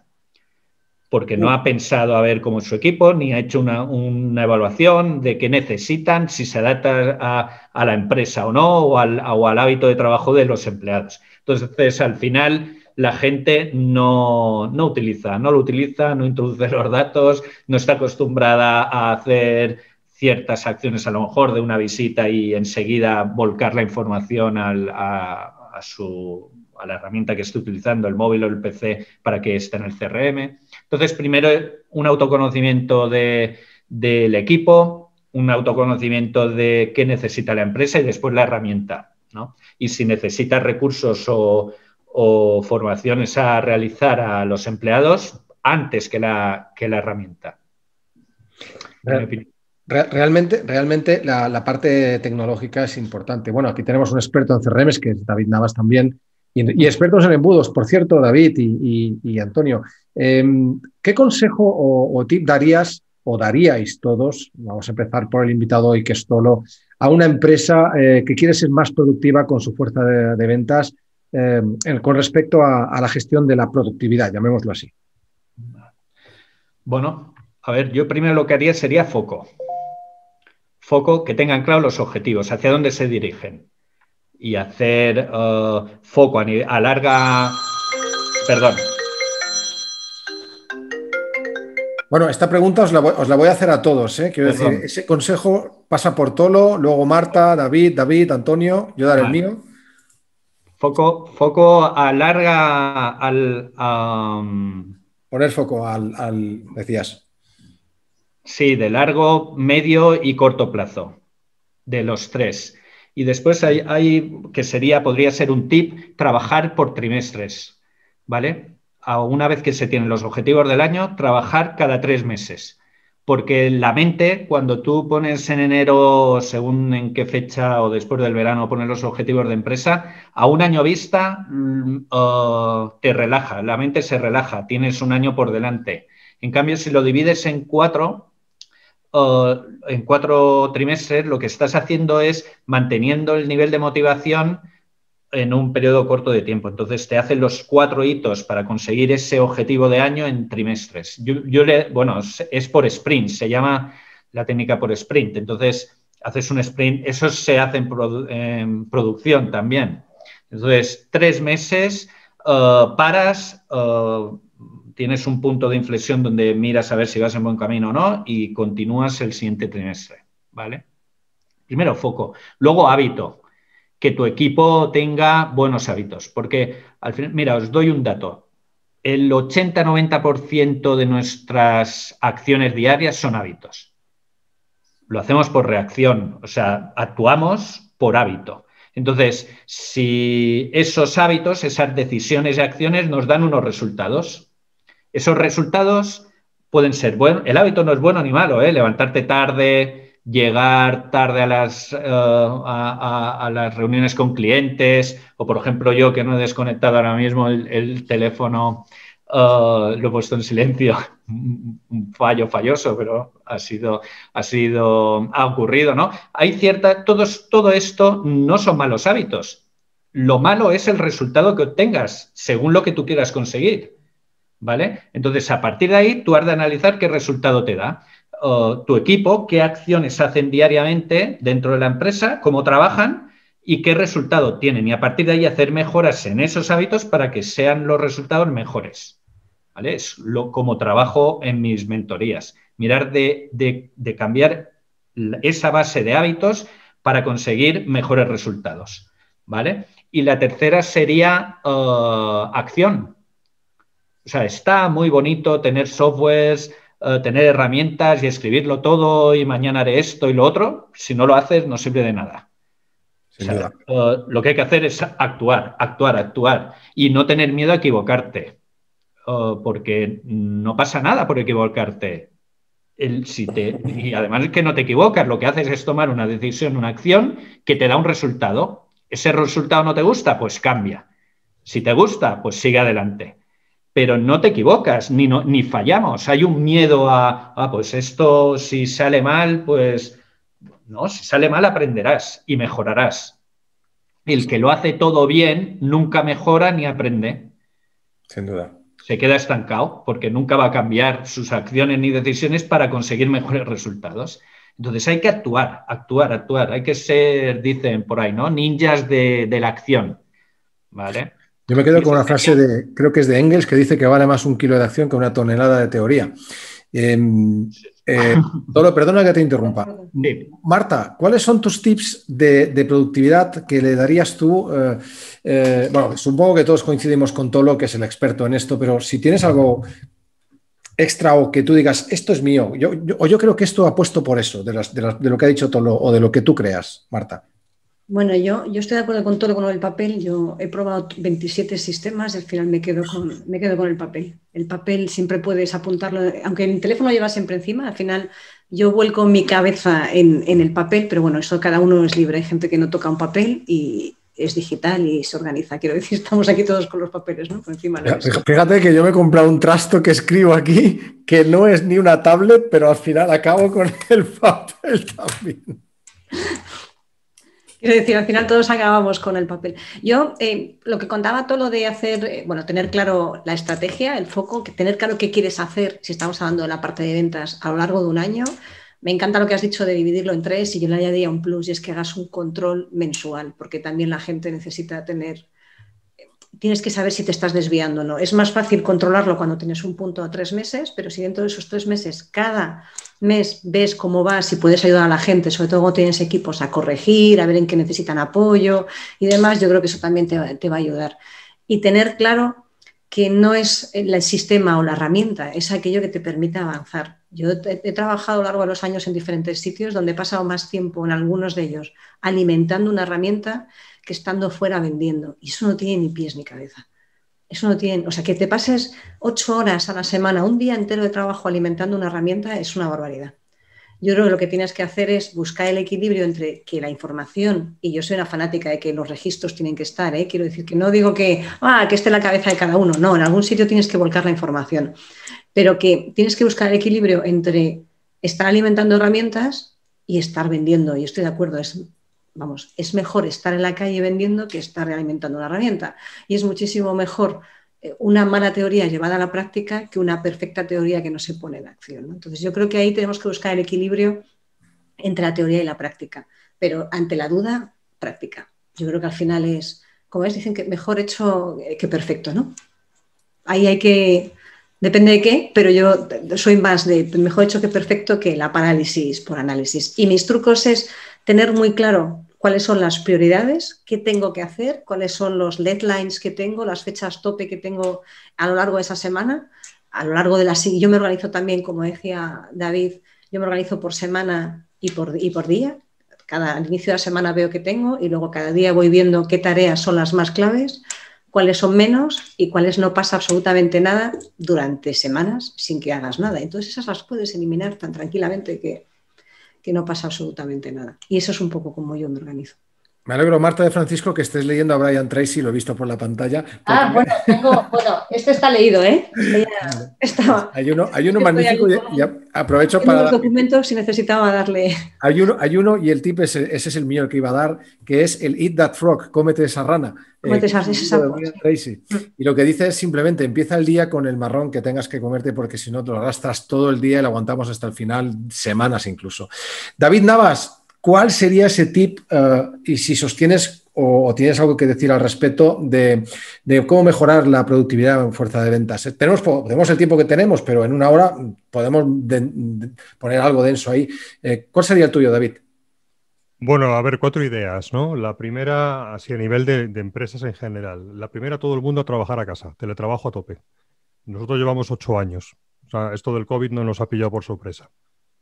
Porque no ha pensado a ver cómo es su equipo, ni ha hecho una, evaluación de qué necesitan, si se adapta a, la empresa o no, o al, hábito de trabajo de los empleados. Entonces, al final, la gente no, no utiliza, no lo utiliza, no introduce los datos, no está acostumbrada a hacer ciertas acciones, a lo mejor de una visita y enseguida volcar la información a, su, a la herramienta que esté utilizando, el móvil o el PC, para que esté en el CRM. Entonces, primero un autoconocimiento de, del equipo, un autoconocimiento de qué necesita la empresa y después la herramienta. ¿no? Y si necesita recursos o, o formaciones a realizar a los empleados antes que la, que la herramienta. Realmente, realmente la, parte tecnológica es importante. Bueno, aquí tenemos un experto en CRM, que es David Navas también, y, expertos en embudos, por cierto, David y, Antonio. Em, ¿Qué consejo o, tip darías o daríais todos, vamos a empezar por el invitado hoy que es Tolo, a una empresa eh, que quiere ser más productiva con su fuerza de, ventas em, con respecto a la gestión de la productividad, llamémoslo así? Bueno, a ver, yo primero lo que haría sería foco foco, que tengan claro los objetivos, hacia dónde se dirigen. Y hacer eh, foco a, a larga... Perdón, Bueno, esta pregunta os la voy, a hacer a todos. Eh. ese consejo pasa por Tolo, luego Marta, David, David, Antonio, yo daré el mío. Foco, foco a larga al. Poner foco al decías. Sí, de largo, medio y corto plazo, de los tres. Y después hay, que sería, podría ser un tip, trabajar por trimestres, ¿vale? una vez que se tienen los objetivos del año, trabajar cada tres meses. Porque la mente, cuando tú pones en enero, según en qué fecha o después del verano, pones los objetivos de empresa, a un año vista mm, te relaja, la mente se relaja, tienes un año por delante. En cambio, si lo divides en cuatro, en cuatro trimestres, lo que estás haciendo es manteniendo el nivel de motivación en un periodo corto de tiempo. Entonces te hacen los cuatro hitos para conseguir ese objetivo de año en trimestres. Yo, le, bueno, es por sprint, se llama la técnica por sprint. Entonces haces un sprint, eso se hace en, producción también. Entonces, tres meses, eh, paras, eh, tienes un punto de inflexión donde miras a ver si vas en buen camino o no y continúas el siguiente trimestre, ¿vale? Primero foco, luego hábito, que tu equipo tenga buenos hábitos, porque al final, mira, os doy un dato, el 80-90% de nuestras acciones diarias son hábitos. Lo hacemos por reacción, o sea, actuamos por hábito. Entonces, si esos hábitos, esas decisiones y acciones nos dan unos resultados, esos resultados pueden ser buenos. El hábito no es bueno ni malo, ¿eh? levantarte tarde, llegar tarde a las, eh, a, las, reuniones con clientes, o por ejemplo yo que no he desconectado ahora mismo el, teléfono, eh, lo he puesto en silencio, un fallo falloso, pero ha sido, ha sido, ha ocurrido, ¿no? Hay cierta, todos, todo esto no son malos hábitos. Lo malo es el resultado que obtengas, según lo que tú quieras conseguir. ¿vale? Entonces, a partir de ahí, tú has de analizar qué resultado te da tu equipo, qué acciones hacen diariamente dentro de la empresa, cómo trabajan y qué resultado tienen. Y a partir de ahí hacer mejoras en esos hábitos para que sean los resultados mejores. Es lo, como trabajo en mis mentorías. Mirar de, cambiar esa base de hábitos para conseguir mejores resultados. ¿Vale? Y la tercera sería eh, acción o sea, está muy bonito tener softwares, eh, tener herramientas y escribirlo todo y mañana haré esto y lo otro. Si no lo haces, no sirve de nada. Eh, lo que hay que hacer es actuar, actuar, actuar y no tener miedo a equivocarte, eh, porque no pasa nada por equivocarte. El, si y además es que no te equivocas, lo que haces es tomar una decisión, una acción que te da un resultado. Ese resultado no te gusta, pues cambia. Si te gusta, pues sigue adelante pero no te equivocas, ni, ni fallamos. Hay un miedo a, ah, pues esto si sale mal, pues no, si sale mal aprenderás y mejorarás. El que lo hace todo bien nunca mejora ni aprende. Sin duda. Se queda estancado porque nunca va a cambiar sus acciones ni decisiones para conseguir mejores resultados. Entonces hay que actuar, actuar, actuar. Hay que ser, dicen por ahí, ¿no? Ninjas de, de la acción. ¿Vale? Yo me quedo con una frase de, creo que es de Engels, que dice que vale más un kilo de acción que una tonelada de teoría. Em, eh, Tolo, perdona que te interrumpa. Marta, ¿cuáles son tus tips de, productividad que le darías tú? Eh, eh, bueno, supongo que todos coincidimos con Tolo, que es el experto en esto, pero si tienes algo extra o que tú digas, esto es mío, yo, o yo creo que esto ha puesto por eso, de lo que ha dicho Tolo o de lo que tú creas, Marta. Bueno, yo, yo estoy de acuerdo con todo con el papel. Yo he probado 27 sistemas y al final me quedo con, me quedo con el papel. El papel siempre puedes apuntarlo, aunque el teléfono llevas siempre encima, al final yo vuelco mi cabeza en, el papel, pero bueno, eso cada uno es libre. Hay gente que no toca un papel y, es digital y se organiza. Quiero decir, estamos aquí todos con los papeles, ¿no? Por encima Fíjate que yo me he comprado un trasto que escribo aquí, que no es ni una tablet, pero al final acabo con el papel también. Quiero decir, al final todos acabamos con el papel. Yo eh, lo que contaba todo lo de hacer, eh, bueno, tener claro la estrategia, el foco, que tener claro qué quieres hacer, si estamos hablando de la parte de ventas a lo largo de un año. Me encanta lo que has dicho de dividirlo en tres y yo le añadiría un plus y es que hagas un control mensual, porque también la gente necesita tener, tienes que saber si te estás desviando o no. Es más fácil controlarlo cuando tienes un punto a tres meses, pero si dentro de esos tres meses cada mes ves cómo vas y puedes ayudar a la gente, sobre todo cuando tienes equipos a corregir, a ver en qué necesitan apoyo y demás, yo creo que eso también te, te va a ayudar. Y tener claro que no es el sistema o la herramienta, es aquello que te permite avanzar. Yo he, trabajado a lo largo de los años en diferentes sitios donde he pasado más tiempo en algunos de ellos alimentando una herramienta que estando fuera vendiendo. Y eso no tiene ni pies ni cabeza. Eso no tiene, o sea, que te pases ocho horas a la semana, un día entero de trabajo alimentando una herramienta es una barbaridad. Yo creo que lo que tienes que hacer es buscar el equilibrio entre que la información, y yo soy una fanática de que los registros tienen que estar, ¿eh? quiero decir que no digo que, ah, que esté en la cabeza de cada uno, no, en algún sitio tienes que volcar la información, pero que tienes que buscar el equilibrio entre estar alimentando herramientas y estar vendiendo, y estoy de acuerdo, es vamos, es mejor estar en la calle vendiendo que estar alimentando una herramienta. Y es muchísimo mejor eh, una mala teoría llevada a la práctica que una perfecta teoría que no se pone en acción. Entonces yo creo que ahí tenemos que buscar el equilibrio entre la teoría y la práctica, pero ante la duda, práctica. Yo creo que al final es, como ves, dicen que mejor hecho que perfecto, ¿no? Ahí hay que, depende de qué, pero yo soy más de mejor hecho que perfecto que la parálisis por análisis. Y mis trucos es tener muy claro cuáles son las prioridades, qué tengo que hacer, cuáles son los deadlines que tengo, las fechas tope que tengo a lo largo de esa semana, a lo largo de la yo me organizo también, como decía David, yo me organizo por semana y por, y por día. Cada al inicio de la semana veo qué tengo y luego cada día voy viendo qué tareas son las más claves, cuáles son menos y cuáles no pasa absolutamente nada durante semanas sin que hagas nada. Entonces esas las puedes eliminar tan tranquilamente que que no pasa absolutamente nada. Y eso es un poco como yo me organizo. Me alegro, Marta de Francisco, que estés leyendo a Brian Tracy, lo he visto por la pantalla. Ah, bueno, tengo, bueno, este está leído, ¿eh? Hay uno, magnífico aprovecho para... El documento si necesitaba darle... Hay uno, y el tip, es, ese es el mío que iba a dar, que es el Eat That Frog, cómete esa rana. Cómete eh, esa, rana. Y lo que dice es simplemente, empieza el día con el marrón que tengas que comerte porque si no te lo arrastras todo el día y lo aguantamos hasta el final, semanas incluso. David Navas, ¿Cuál sería ese tip eh, y si sostienes o, tienes algo que decir al respecto de, cómo mejorar la productividad en fuerza de ventas? Eh, tenemos, el tiempo que tenemos, pero en una hora podemos poner algo denso ahí. Eh, ¿Cuál sería el tuyo, David? Bueno, a ver, cuatro ideas, ¿no? La primera, así a nivel de, empresas en general. La primera, todo el mundo a trabajar a casa, teletrabajo a tope. Nosotros llevamos ocho años. esto del COVID no nos ha pillado por sorpresa.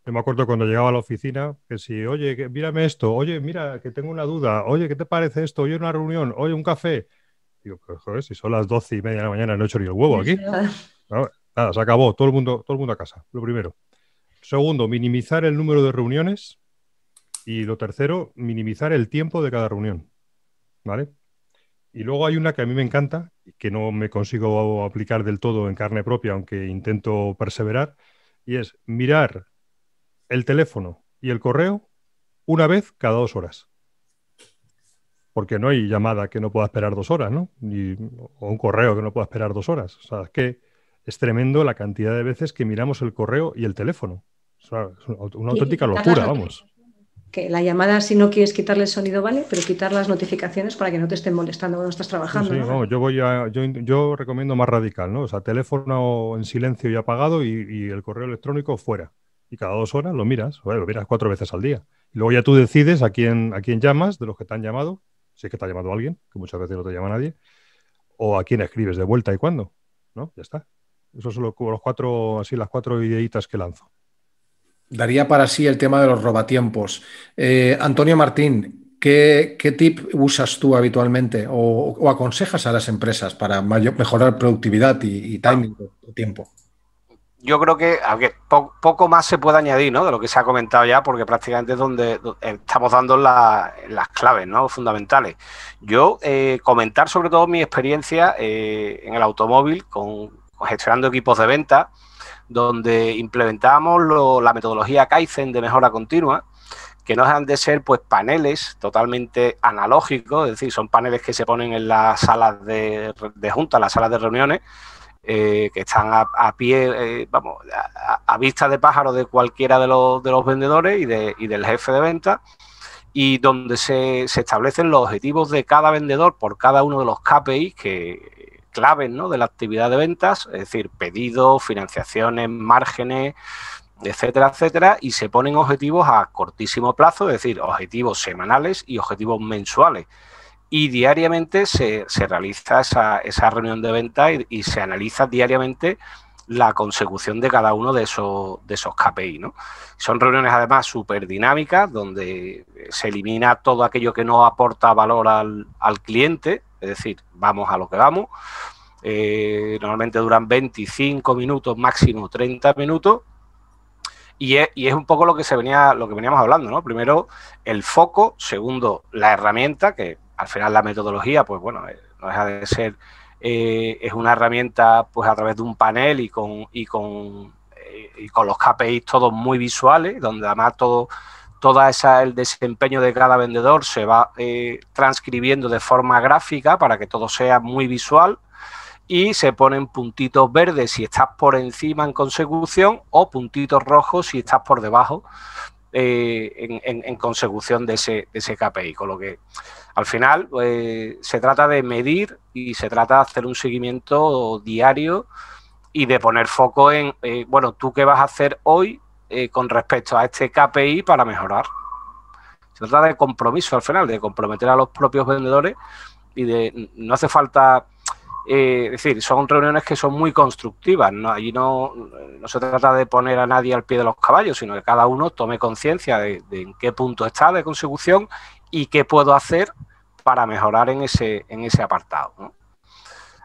Yo me acuerdo cuando llegaba a la oficina que si, oye, mírame esto, oye, mira, que tengo una duda, oye, ¿qué te parece esto? Oye, una reunión, oye, un café. Digo, pues, joder, si son las doce y media de la mañana, no he hecho ni el huevo aquí. nada, se acabó, todo el mundo, todo el mundo a casa, lo primero. Segundo, minimizar el número de reuniones. Y lo tercero, minimizar el tiempo de cada reunión. ¿Vale? Y luego hay una que a mí me encanta, y que no me consigo aplicar del todo en carne propia, aunque intento perseverar, y es mirar el teléfono y el correo una vez cada dos horas. Porque no hay llamada que no pueda esperar dos horas, ¿no? Ni, o un correo que no pueda esperar dos horas. O sea, es que es tremendo la cantidad de veces que miramos el correo y el teléfono. O sea, es una auténtica locura, vamos. Que la llamada, si no quieres quitarle el sonido, vale, pero quitar las notificaciones para que no te estén molestando cuando estás trabajando. yo, voy a, yo, recomiendo más radical, ¿no? O sea, teléfono en silencio y apagado y el correo electrónico fuera y cada dos horas lo miras, o, lo miras cuatro veces al día. Y luego ya tú decides a quién, a quién llamas, de los que te han llamado, si es que te ha llamado alguien, que muchas veces no te llama nadie, o a quién escribes de vuelta y cuándo, ¿no? Ya está. Esos son los, cuatro, así las cuatro ideitas que lanzo. Daría para sí el tema de los robatiempos. Eh, Antonio Martín, ¿qué, tip usas tú habitualmente o, aconsejas a las empresas para mejorar productividad y, timing tiempo? yo creo que, aunque poco más se puede añadir, ¿no? De lo que se ha comentado ya, porque prácticamente es donde, estamos dando las claves, ¿no? Fundamentales. Yo eh, comentar sobre todo mi experiencia eh, en el automóvil, con, gestionando equipos de venta, donde implementamos la metodología Kaizen de mejora continua, que no han de ser pues paneles totalmente analógicos, es decir, son paneles que se ponen en las salas de, de juntas, las salas de reuniones, eh, que están a, pie, eh, vamos, a, vista de pájaro de cualquiera de los, de los vendedores y, del jefe de venta, y donde se, establecen los objetivos de cada vendedor por cada uno de los KPIs que claves de la actividad de ventas, es decir, pedidos, financiaciones, márgenes, etcétera, etcétera, y se ponen objetivos a cortísimo plazo, es decir, objetivos semanales y objetivos mensuales y diariamente se, realiza esa, reunión de venta y, se analiza diariamente la consecución de cada uno de esos, de esos KPI. ¿no? Son reuniones además súper dinámicas donde se elimina todo aquello que no aporta valor al, cliente, es decir, vamos a lo que vamos. Eh, normalmente duran 25 minutos, máximo 30 minutos. Y es, un poco lo que se venía, lo que veníamos hablando, ¿no? Primero, el foco, segundo, la herramienta, que al final la metodología, pues bueno, eh, no deja de ser, eh, es una herramienta pues a través de un panel y con, y con, eh, con los KPIs todos muy visuales, donde además todo, toda esa, el desempeño de cada vendedor se va transcribiendo de forma gráfica para que todo sea muy visual y se ponen puntitos verdes si estás por encima en consecución o puntitos rojos si estás por debajo en, consecución de ese, de ese KPI. Con lo que al final eh, se trata de medir y se trata de hacer un seguimiento diario y de poner foco en, eh, bueno, tú qué vas a hacer hoy eh, con respecto a este KPI para mejorar. Se trata de compromiso al final, de comprometer a los propios vendedores y de no hace falta... es decir, son reuniones que son muy constructivas. ¿no? Allí no, se trata de poner a nadie al pie de los caballos, sino que cada uno tome conciencia de, en qué punto está de consecución y qué puedo hacer para mejorar en ese, en ese apartado.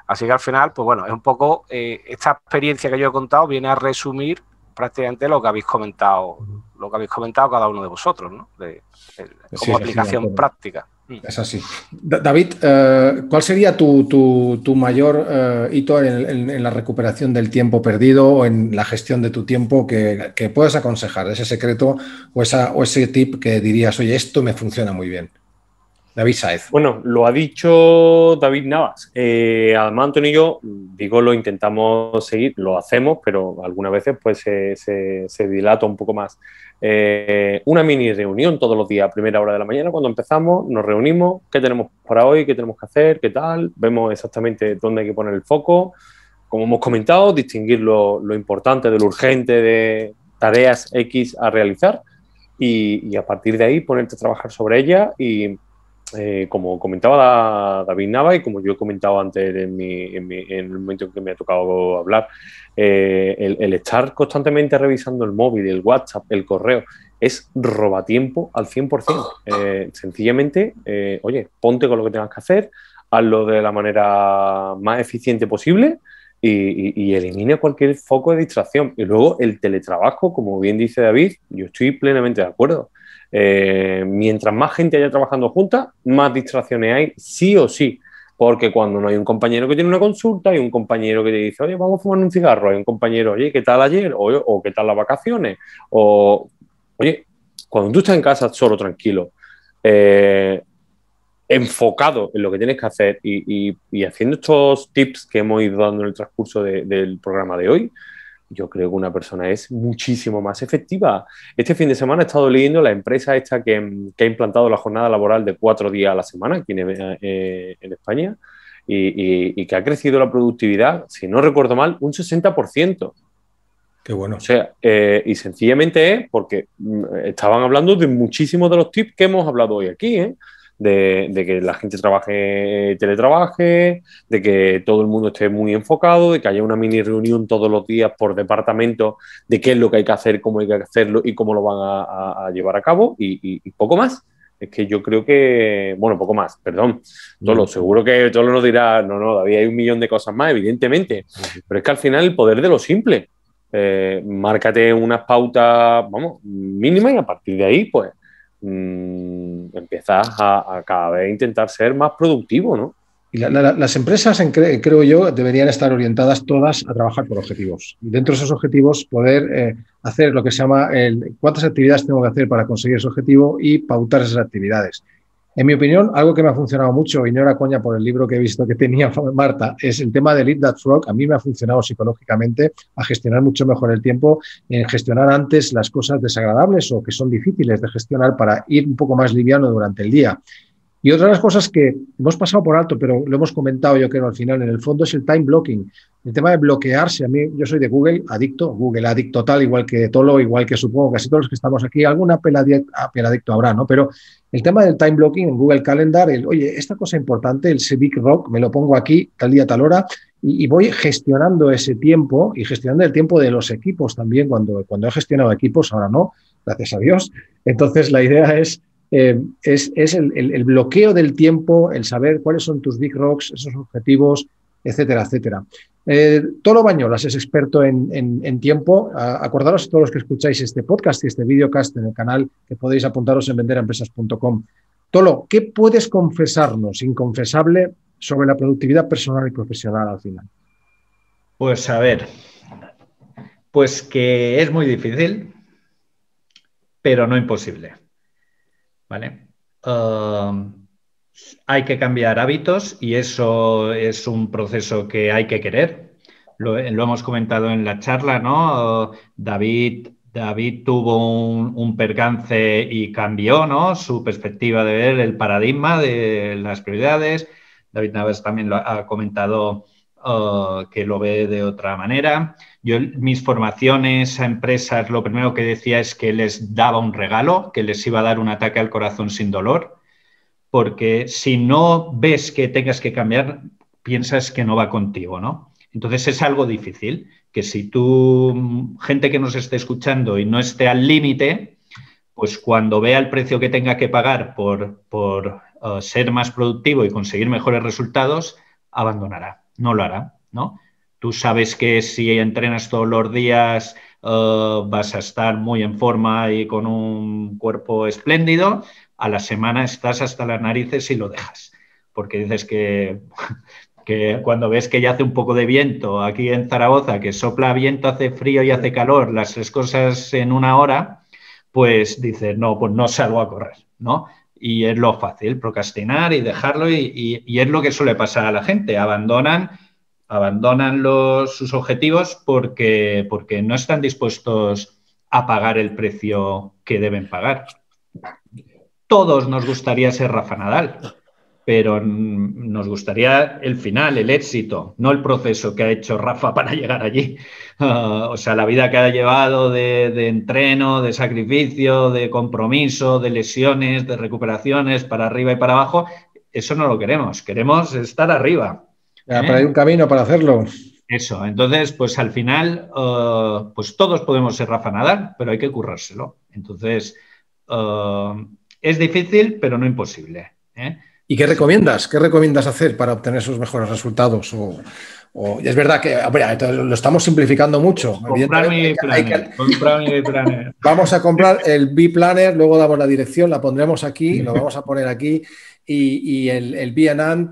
Así que al final, pues bueno, es un poco eh, esta experiencia que yo he contado viene a resumir prácticamente lo que habéis comentado, lo que habéis comentado cada uno de vosotros, ¿no? De, como aplicación práctica. Mm. Es así. David, eh, ¿cuál sería tu, mayor eh, hito en, la recuperación del tiempo perdido o en la gestión de tu tiempo que, puedes aconsejar? Ese secreto o, esa, o ese tip que dirías, oye, esto me funciona muy bien. David Saez. Bueno, lo ha dicho David Navas. Eh, además, Antonio y yo, digo, lo intentamos seguir, lo hacemos, pero algunas veces pues se, dilata un poco más. Eh, una mini reunión todos los días, a primera hora de la mañana, cuando empezamos, nos reunimos, qué tenemos para hoy, qué tenemos que hacer, qué tal, vemos exactamente dónde hay que poner el foco, como hemos comentado, distinguir lo, importante de lo urgente, de tareas X a realizar. Y, a partir de ahí ponerte a trabajar sobre ella y eh, como comentaba David Nava y como yo he comentado antes en, el momento en que me ha tocado hablar, eh, el, estar constantemente revisando el móvil, el WhatsApp, el correo, es robatiempo al 100%. Ah. Eh, sencillamente, oye, ponte con lo que tengas que hacer, hazlo de la manera más eficiente posible. Y, y, elimina cualquier foco de distracción. Y luego el teletrabajo, como bien dice David, yo estoy plenamente de acuerdo. Eh, mientras más gente haya trabajando junta, más distracciones hay, sí o sí. Porque cuando no hay un compañero que tiene una consulta, hay un compañero que te dice, oye, vamos a fumar un cigarro, hay un compañero, oye, ¿qué tal ayer? O, ¿qué tal las vacaciones? O, oye, cuando tú estás en casa solo, tranquilo, eh, enfocado en lo que tienes que hacer y, haciendo estos tips que hemos ido dando en el transcurso del programa de hoy, yo creo que una persona es muchísimo más efectiva. Este fin de semana he estado leyendo la empresa esta que, mm, ha implantado la jornada laboral de cuatro días a la semana aquí en, eh, eh, en España y, que ha crecido la productividad, si no recuerdo mal, un 60%. Qué bueno. O sea, eh, y sencillamente es porque mm, estaban hablando de muchísimos de los tips que hemos hablado hoy aquí, ¿eh? de, que la gente trabaje, teletrabaje, de que todo el mundo esté muy enfocado, de que haya una mini reunión todos los días por departamento de qué es lo que hay que hacer, cómo hay que hacerlo y cómo lo van a, llevar a cabo y, poco más. Es que yo creo que, bueno, poco más, perdón. Tolo, seguro que Tolo nos dirá, no, no, todavía hay un millón de cosas más, evidentemente. Pero es que al final el poder de lo simple. Eh, márcate unas pautas, vamos, mínimas y a partir de ahí, pues, mm, empiezas a, cada vez intentar ser más productivo, ¿no? Y las empresas, en, creo yo, deberían estar orientadas todas a trabajar por objetivos. Y dentro de esos objetivos, poder eh, hacer lo que se llama el, cuántas actividades tengo que hacer para conseguir ese objetivo y pautar esas actividades. En mi opinión, algo que me ha funcionado mucho, y no era coña por el libro que he visto que tenía Marta, es el tema del Eat That Frog. A mí me ha funcionado psicológicamente a gestionar mucho mejor el tiempo, en gestionar antes las cosas desagradables o que son difíciles de gestionar para ir un poco más liviano durante el día. Y otra de las cosas que hemos pasado por alto, pero lo hemos comentado yo creo al final en el fondo, es el time blocking. El tema de bloquearse. A mí, yo soy de Google, adicto, Google adicto tal, igual que Tolo, igual que supongo casi todos los que estamos aquí. alguna apeladicto ah, adicto habrá, ¿no? Pero el tema del time blocking en Google Calendar, oye, esta cosa importante, el big Rock, me lo pongo aquí tal día, tal hora, y, voy gestionando ese tiempo y gestionando el tiempo de los equipos también, cuando, cuando he gestionado equipos, ahora no, gracias a Dios. Entonces, la idea es, eh, es, el, bloqueo del tiempo, el saber cuáles son tus Big Rocks, esos objetivos, etcétera, etcétera. Eh, Tolo Bañolas es experto en, tiempo. A, acordaros todos los que escucháis este podcast y este videocast en el canal que podéis apuntaros en venderempresas.com. Tolo, ¿qué puedes confesarnos, inconfesable, sobre la productividad personal y profesional al final? Pues a ver, pues que es muy difícil, pero no imposible. ¿Vale? Ah, hay que cambiar hábitos y eso es un proceso que hay que querer. Lo, hemos comentado en la charla, ¿no? David, David tuvo un, percance y cambió, Su perspectiva de ver el paradigma de las prioridades. David Navas también lo ha comentado oh, que lo ve de otra manera. Yo mis formaciones a empresas, lo primero que decía es que les daba un regalo, que les iba a dar un ataque al corazón sin dolor porque si no ves que tengas que cambiar, piensas que no va contigo, ¿no? Entonces es algo difícil, que si tú, gente que nos esté escuchando y no esté al límite, pues cuando vea el precio que tenga que pagar por, eh, ser más productivo y conseguir mejores resultados, abandonará, no lo hará, ¿no? Tú sabes que si entrenas todos los días eh, vas a estar muy en forma y con un cuerpo espléndido, a la semana estás hasta las narices y lo dejas, porque dices que, cuando ves que ya hace un poco de viento aquí en Zaragoza, que sopla viento, hace frío y hace calor, las tres cosas en una hora, pues dices, no, pues no salgo a correr, ¿no? Y es lo fácil, procrastinar y dejarlo, y, es lo que suele pasar a la gente, abandonan abandonan los, sus objetivos porque, porque no están dispuestos a pagar el precio que deben pagar todos nos gustaría ser Rafa Nadal, pero nos gustaría el final, el éxito, no el proceso que ha hecho Rafa para llegar allí. Ah, o sea, la vida que ha llevado de, entreno, de sacrificio, de compromiso, de lesiones, de recuperaciones para arriba y para abajo, eso no lo queremos, queremos estar arriba. Pero ¿eh? hay un camino para hacerlo. Eso, entonces, pues al final, ah, pues todos podemos ser Rafa Nadal, pero hay que currárselo. Entonces, ah, es difícil, pero no imposible. ¿eh? ¿Y qué recomiendas? ¿Qué recomiendas hacer para obtener esos mejores resultados? O, es verdad que lo estamos simplificando mucho. Comprar mi planner, Vamos a comprar el B-Planner, luego damos la dirección, la pondremos aquí, lo vamos a poner aquí y, el, el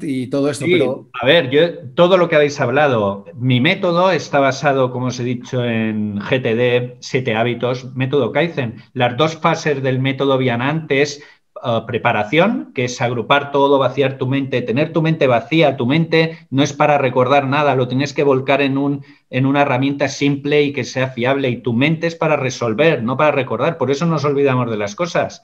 y todo esto. pero... A ver, yo todo lo que habéis hablado, mi método está basado, como os he dicho, en GTD, siete hábitos, método Kaizen. Las dos fases del método Vianant es eh, preparación, que es agrupar todo, vaciar tu mente, tener tu mente vacía, tu mente no es para recordar nada, lo tienes que volcar en, un, en una herramienta simple y que sea fiable y tu mente es para resolver, no para recordar, por eso nos olvidamos de las cosas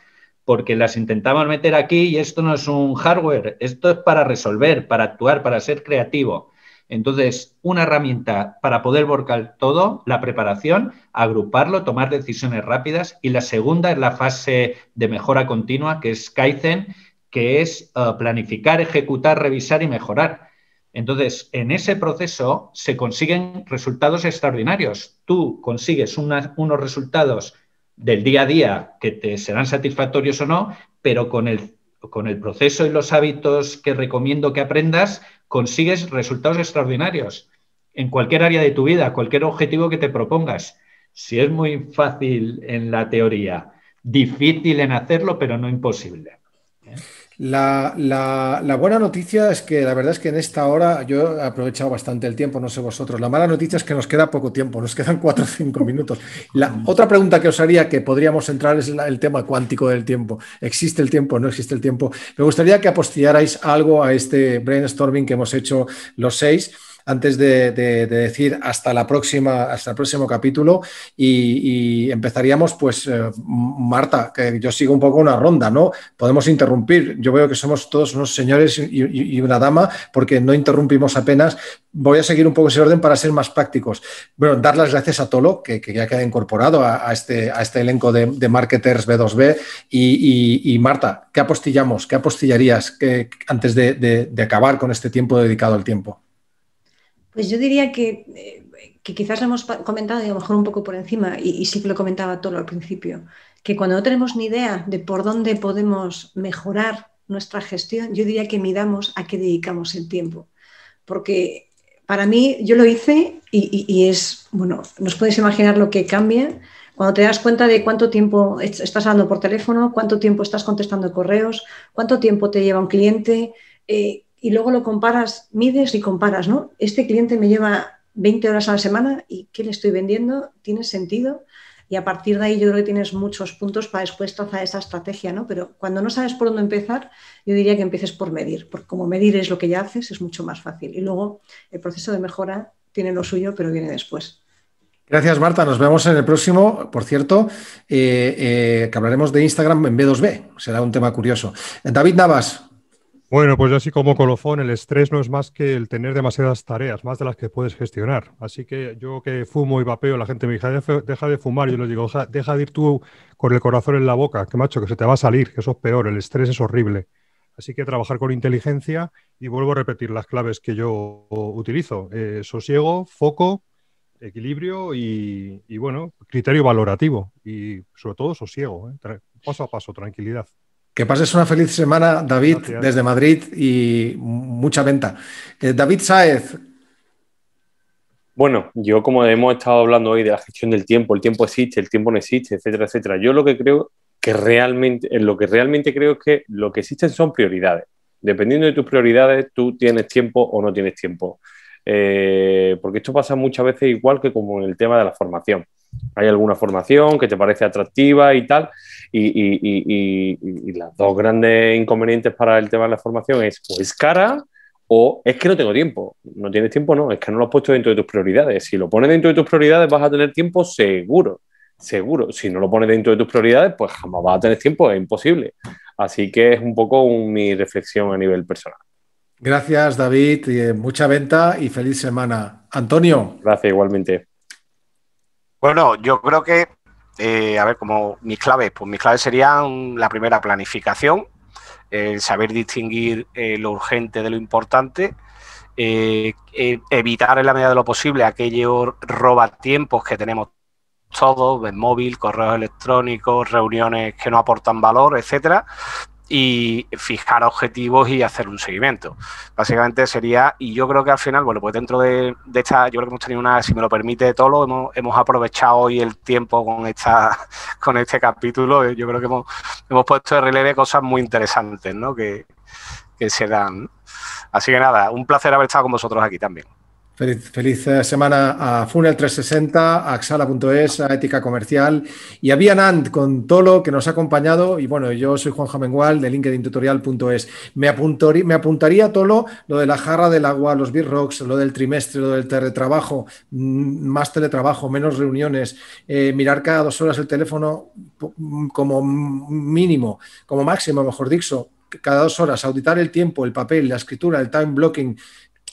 porque las intentamos meter aquí y esto no es un hardware, esto es para resolver, para actuar, para ser creativo. Entonces, una herramienta para poder volcar todo, la preparación, agruparlo, tomar decisiones rápidas. Y la segunda es la fase de mejora continua, que es Kaizen, que es eh, planificar, ejecutar, revisar y mejorar. Entonces, en ese proceso se consiguen resultados extraordinarios. Tú consigues unos resultados del día a día que te serán satisfactorios o no, pero con el, con el proceso y los hábitos que recomiendo que aprendas, consigues resultados extraordinarios en cualquier área de tu vida, cualquier objetivo que te propongas. Si es muy fácil en la teoría, difícil en hacerlo, pero no imposible. La, buena noticia es que la verdad es que en esta hora yo he aprovechado bastante el tiempo, no sé vosotros. La mala noticia es que nos queda poco tiempo, nos quedan cuatro o cinco minutos. La otra pregunta que os haría que podríamos entrar es el tema cuántico del tiempo. ¿Existe el tiempo? ¿No existe el tiempo? Me gustaría que apostillarais algo a este brainstorming que hemos hecho los seis antes de, decir hasta la próxima, hasta el próximo capítulo y, empezaríamos, pues, eh, Marta, que yo sigo un poco una ronda, ¿no? Podemos interrumpir. Yo veo que somos todos unos señores y, una dama porque no interrumpimos apenas. Voy a seguir un poco ese orden para ser más prácticos. Bueno, dar las gracias a Tolo, que, que ya queda incorporado a, este, a este elenco de, marketers B2B y, Marta, ¿qué apostillamos? ¿Qué apostillarías antes de, de, acabar con este tiempo dedicado al tiempo? Pues yo diría que, eh, quizás lo hemos comentado y a lo mejor un poco por encima, y, sí que lo comentaba todo al principio, que cuando no tenemos ni idea de por dónde podemos mejorar nuestra gestión, yo diría que midamos a qué dedicamos el tiempo. Porque para mí, yo lo hice y, es, bueno, nos podéis imaginar lo que cambia cuando te das cuenta de cuánto tiempo estás hablando por teléfono, cuánto tiempo estás contestando correos, cuánto tiempo te lleva un cliente, eh, y luego lo comparas, mides y comparas, ¿no? Este cliente me lleva 20 horas a la semana y ¿qué le estoy vendiendo? ¿Tiene sentido? Y a partir de ahí yo creo que tienes muchos puntos para después trazar esa estrategia, ¿no? Pero cuando no sabes por dónde empezar, yo diría que empieces por medir, porque como medir es lo que ya haces, es mucho más fácil. Y luego el proceso de mejora tiene lo suyo, pero viene después. Gracias, Marta. Nos vemos en el próximo, por cierto, eh, eh, que hablaremos de Instagram en B2B. Será un tema curioso. David Navas, bueno, pues yo así como colofón, el estrés no es más que el tener demasiadas tareas, más de las que puedes gestionar. Así que yo que fumo y vapeo, la gente me dice, ah, deja de fumar, yo les digo, deja, de ir tú con el corazón en la boca, que macho, que se te va a salir, que eso es peor, el estrés es horrible. Así que trabajar con inteligencia y vuelvo a repetir las claves que yo utilizo. Eh, sosiego, foco, equilibrio y, bueno, criterio valorativo y sobre todo sosiego, eh, paso a paso, tranquilidad. Que pases una feliz semana, David, desde Madrid y mucha venta. Eh, David Saez. Bueno, yo como hemos estado hablando hoy de la gestión del tiempo, el tiempo existe, el tiempo no existe, etcétera, etcétera. Yo lo que creo que realmente, lo que realmente creo es que lo que existen son prioridades. Dependiendo de tus prioridades, tú tienes tiempo o no tienes tiempo. Eh, porque esto pasa muchas veces igual que como en el tema de la formación hay alguna formación que te parece atractiva y tal. Y, y, las dos grandes inconvenientes para el tema de la formación es o es cara o es que no tengo tiempo. No tienes tiempo, no, es que no lo has puesto dentro de tus prioridades. Si lo pones dentro de tus prioridades vas a tener tiempo seguro, seguro. Si no lo pones dentro de tus prioridades, pues jamás vas a tener tiempo, es imposible. Así que es un poco mi reflexión a nivel personal. Gracias, David. Eh, mucha venta y feliz semana. Antonio. Gracias, igualmente. Bueno, yo creo que, eh, a ver, como mis claves, pues mis claves serían la primera planificación, el saber distinguir eh, lo urgente de lo importante, eh, e-, evitar en la medida de lo posible aquellos robatiempos que tenemos todos, móvil, correos electrónicos, reuniones que no aportan valor, etcétera, y fijar objetivos y hacer un seguimiento. Básicamente sería, y yo creo que al final, bueno, pues dentro de, esta, yo creo que hemos tenido una, si me lo permite todo hemos, hemos aprovechado hoy el tiempo con esta, con este capítulo. Eh, yo creo que hemos, puesto de relieve cosas muy interesantes, ¿no? Que, que se dan. Así que nada, un placer haber estado con vosotros aquí también. Feliz, eh, semana a Funnel360, a Axala.es, a Ética Comercial y a Vianand con Tolo que nos ha acompañado. Y bueno, yo soy Juan Jamengual de LinkedInTutorial.es. Me, apuntaría, me Tolo, lo de la jarra del agua, los beer rocks, lo del trimestre, lo del teletrabajo, mm, más teletrabajo, menos reuniones, eh, mirar cada dos horas el teléfono mm, como mínimo, como máximo, mejor dicho, cada dos horas, auditar el tiempo, el papel, la escritura, el time blocking,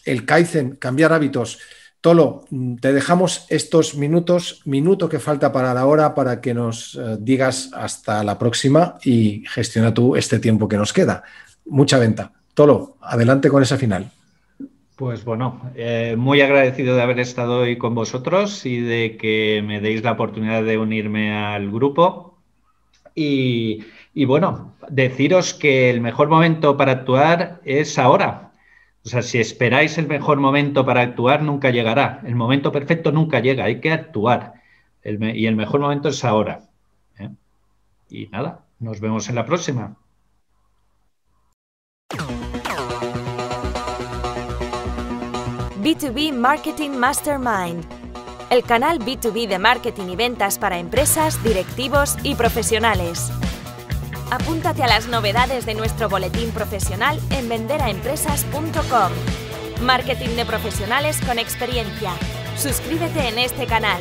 el Kaizen, cambiar hábitos. Tolo, mm, te dejamos estos minutos, minuto que falta para la hora, para que nos eh, digas hasta la próxima y gestiona tú este tiempo que nos queda. Mucha venta. Tolo, adelante con esa final. Pues bueno, eh, muy agradecido de haber estado hoy con vosotros y de que me deis la oportunidad de unirme al grupo. Y, y bueno, deciros que el mejor momento para actuar es ahora, o sea, si esperáis el mejor momento para actuar, nunca llegará. El momento perfecto nunca llega, hay que actuar. y el mejor momento es ahora. ¿eh? Y nada, nos vemos en la próxima. B2B Marketing Mastermind, el canal B2B de marketing y ventas para empresas, directivos y profesionales. Apúntate a las novedades de nuestro boletín profesional en venderaempresas.com. Marketing de profesionales con experiencia. Suscríbete en este canal.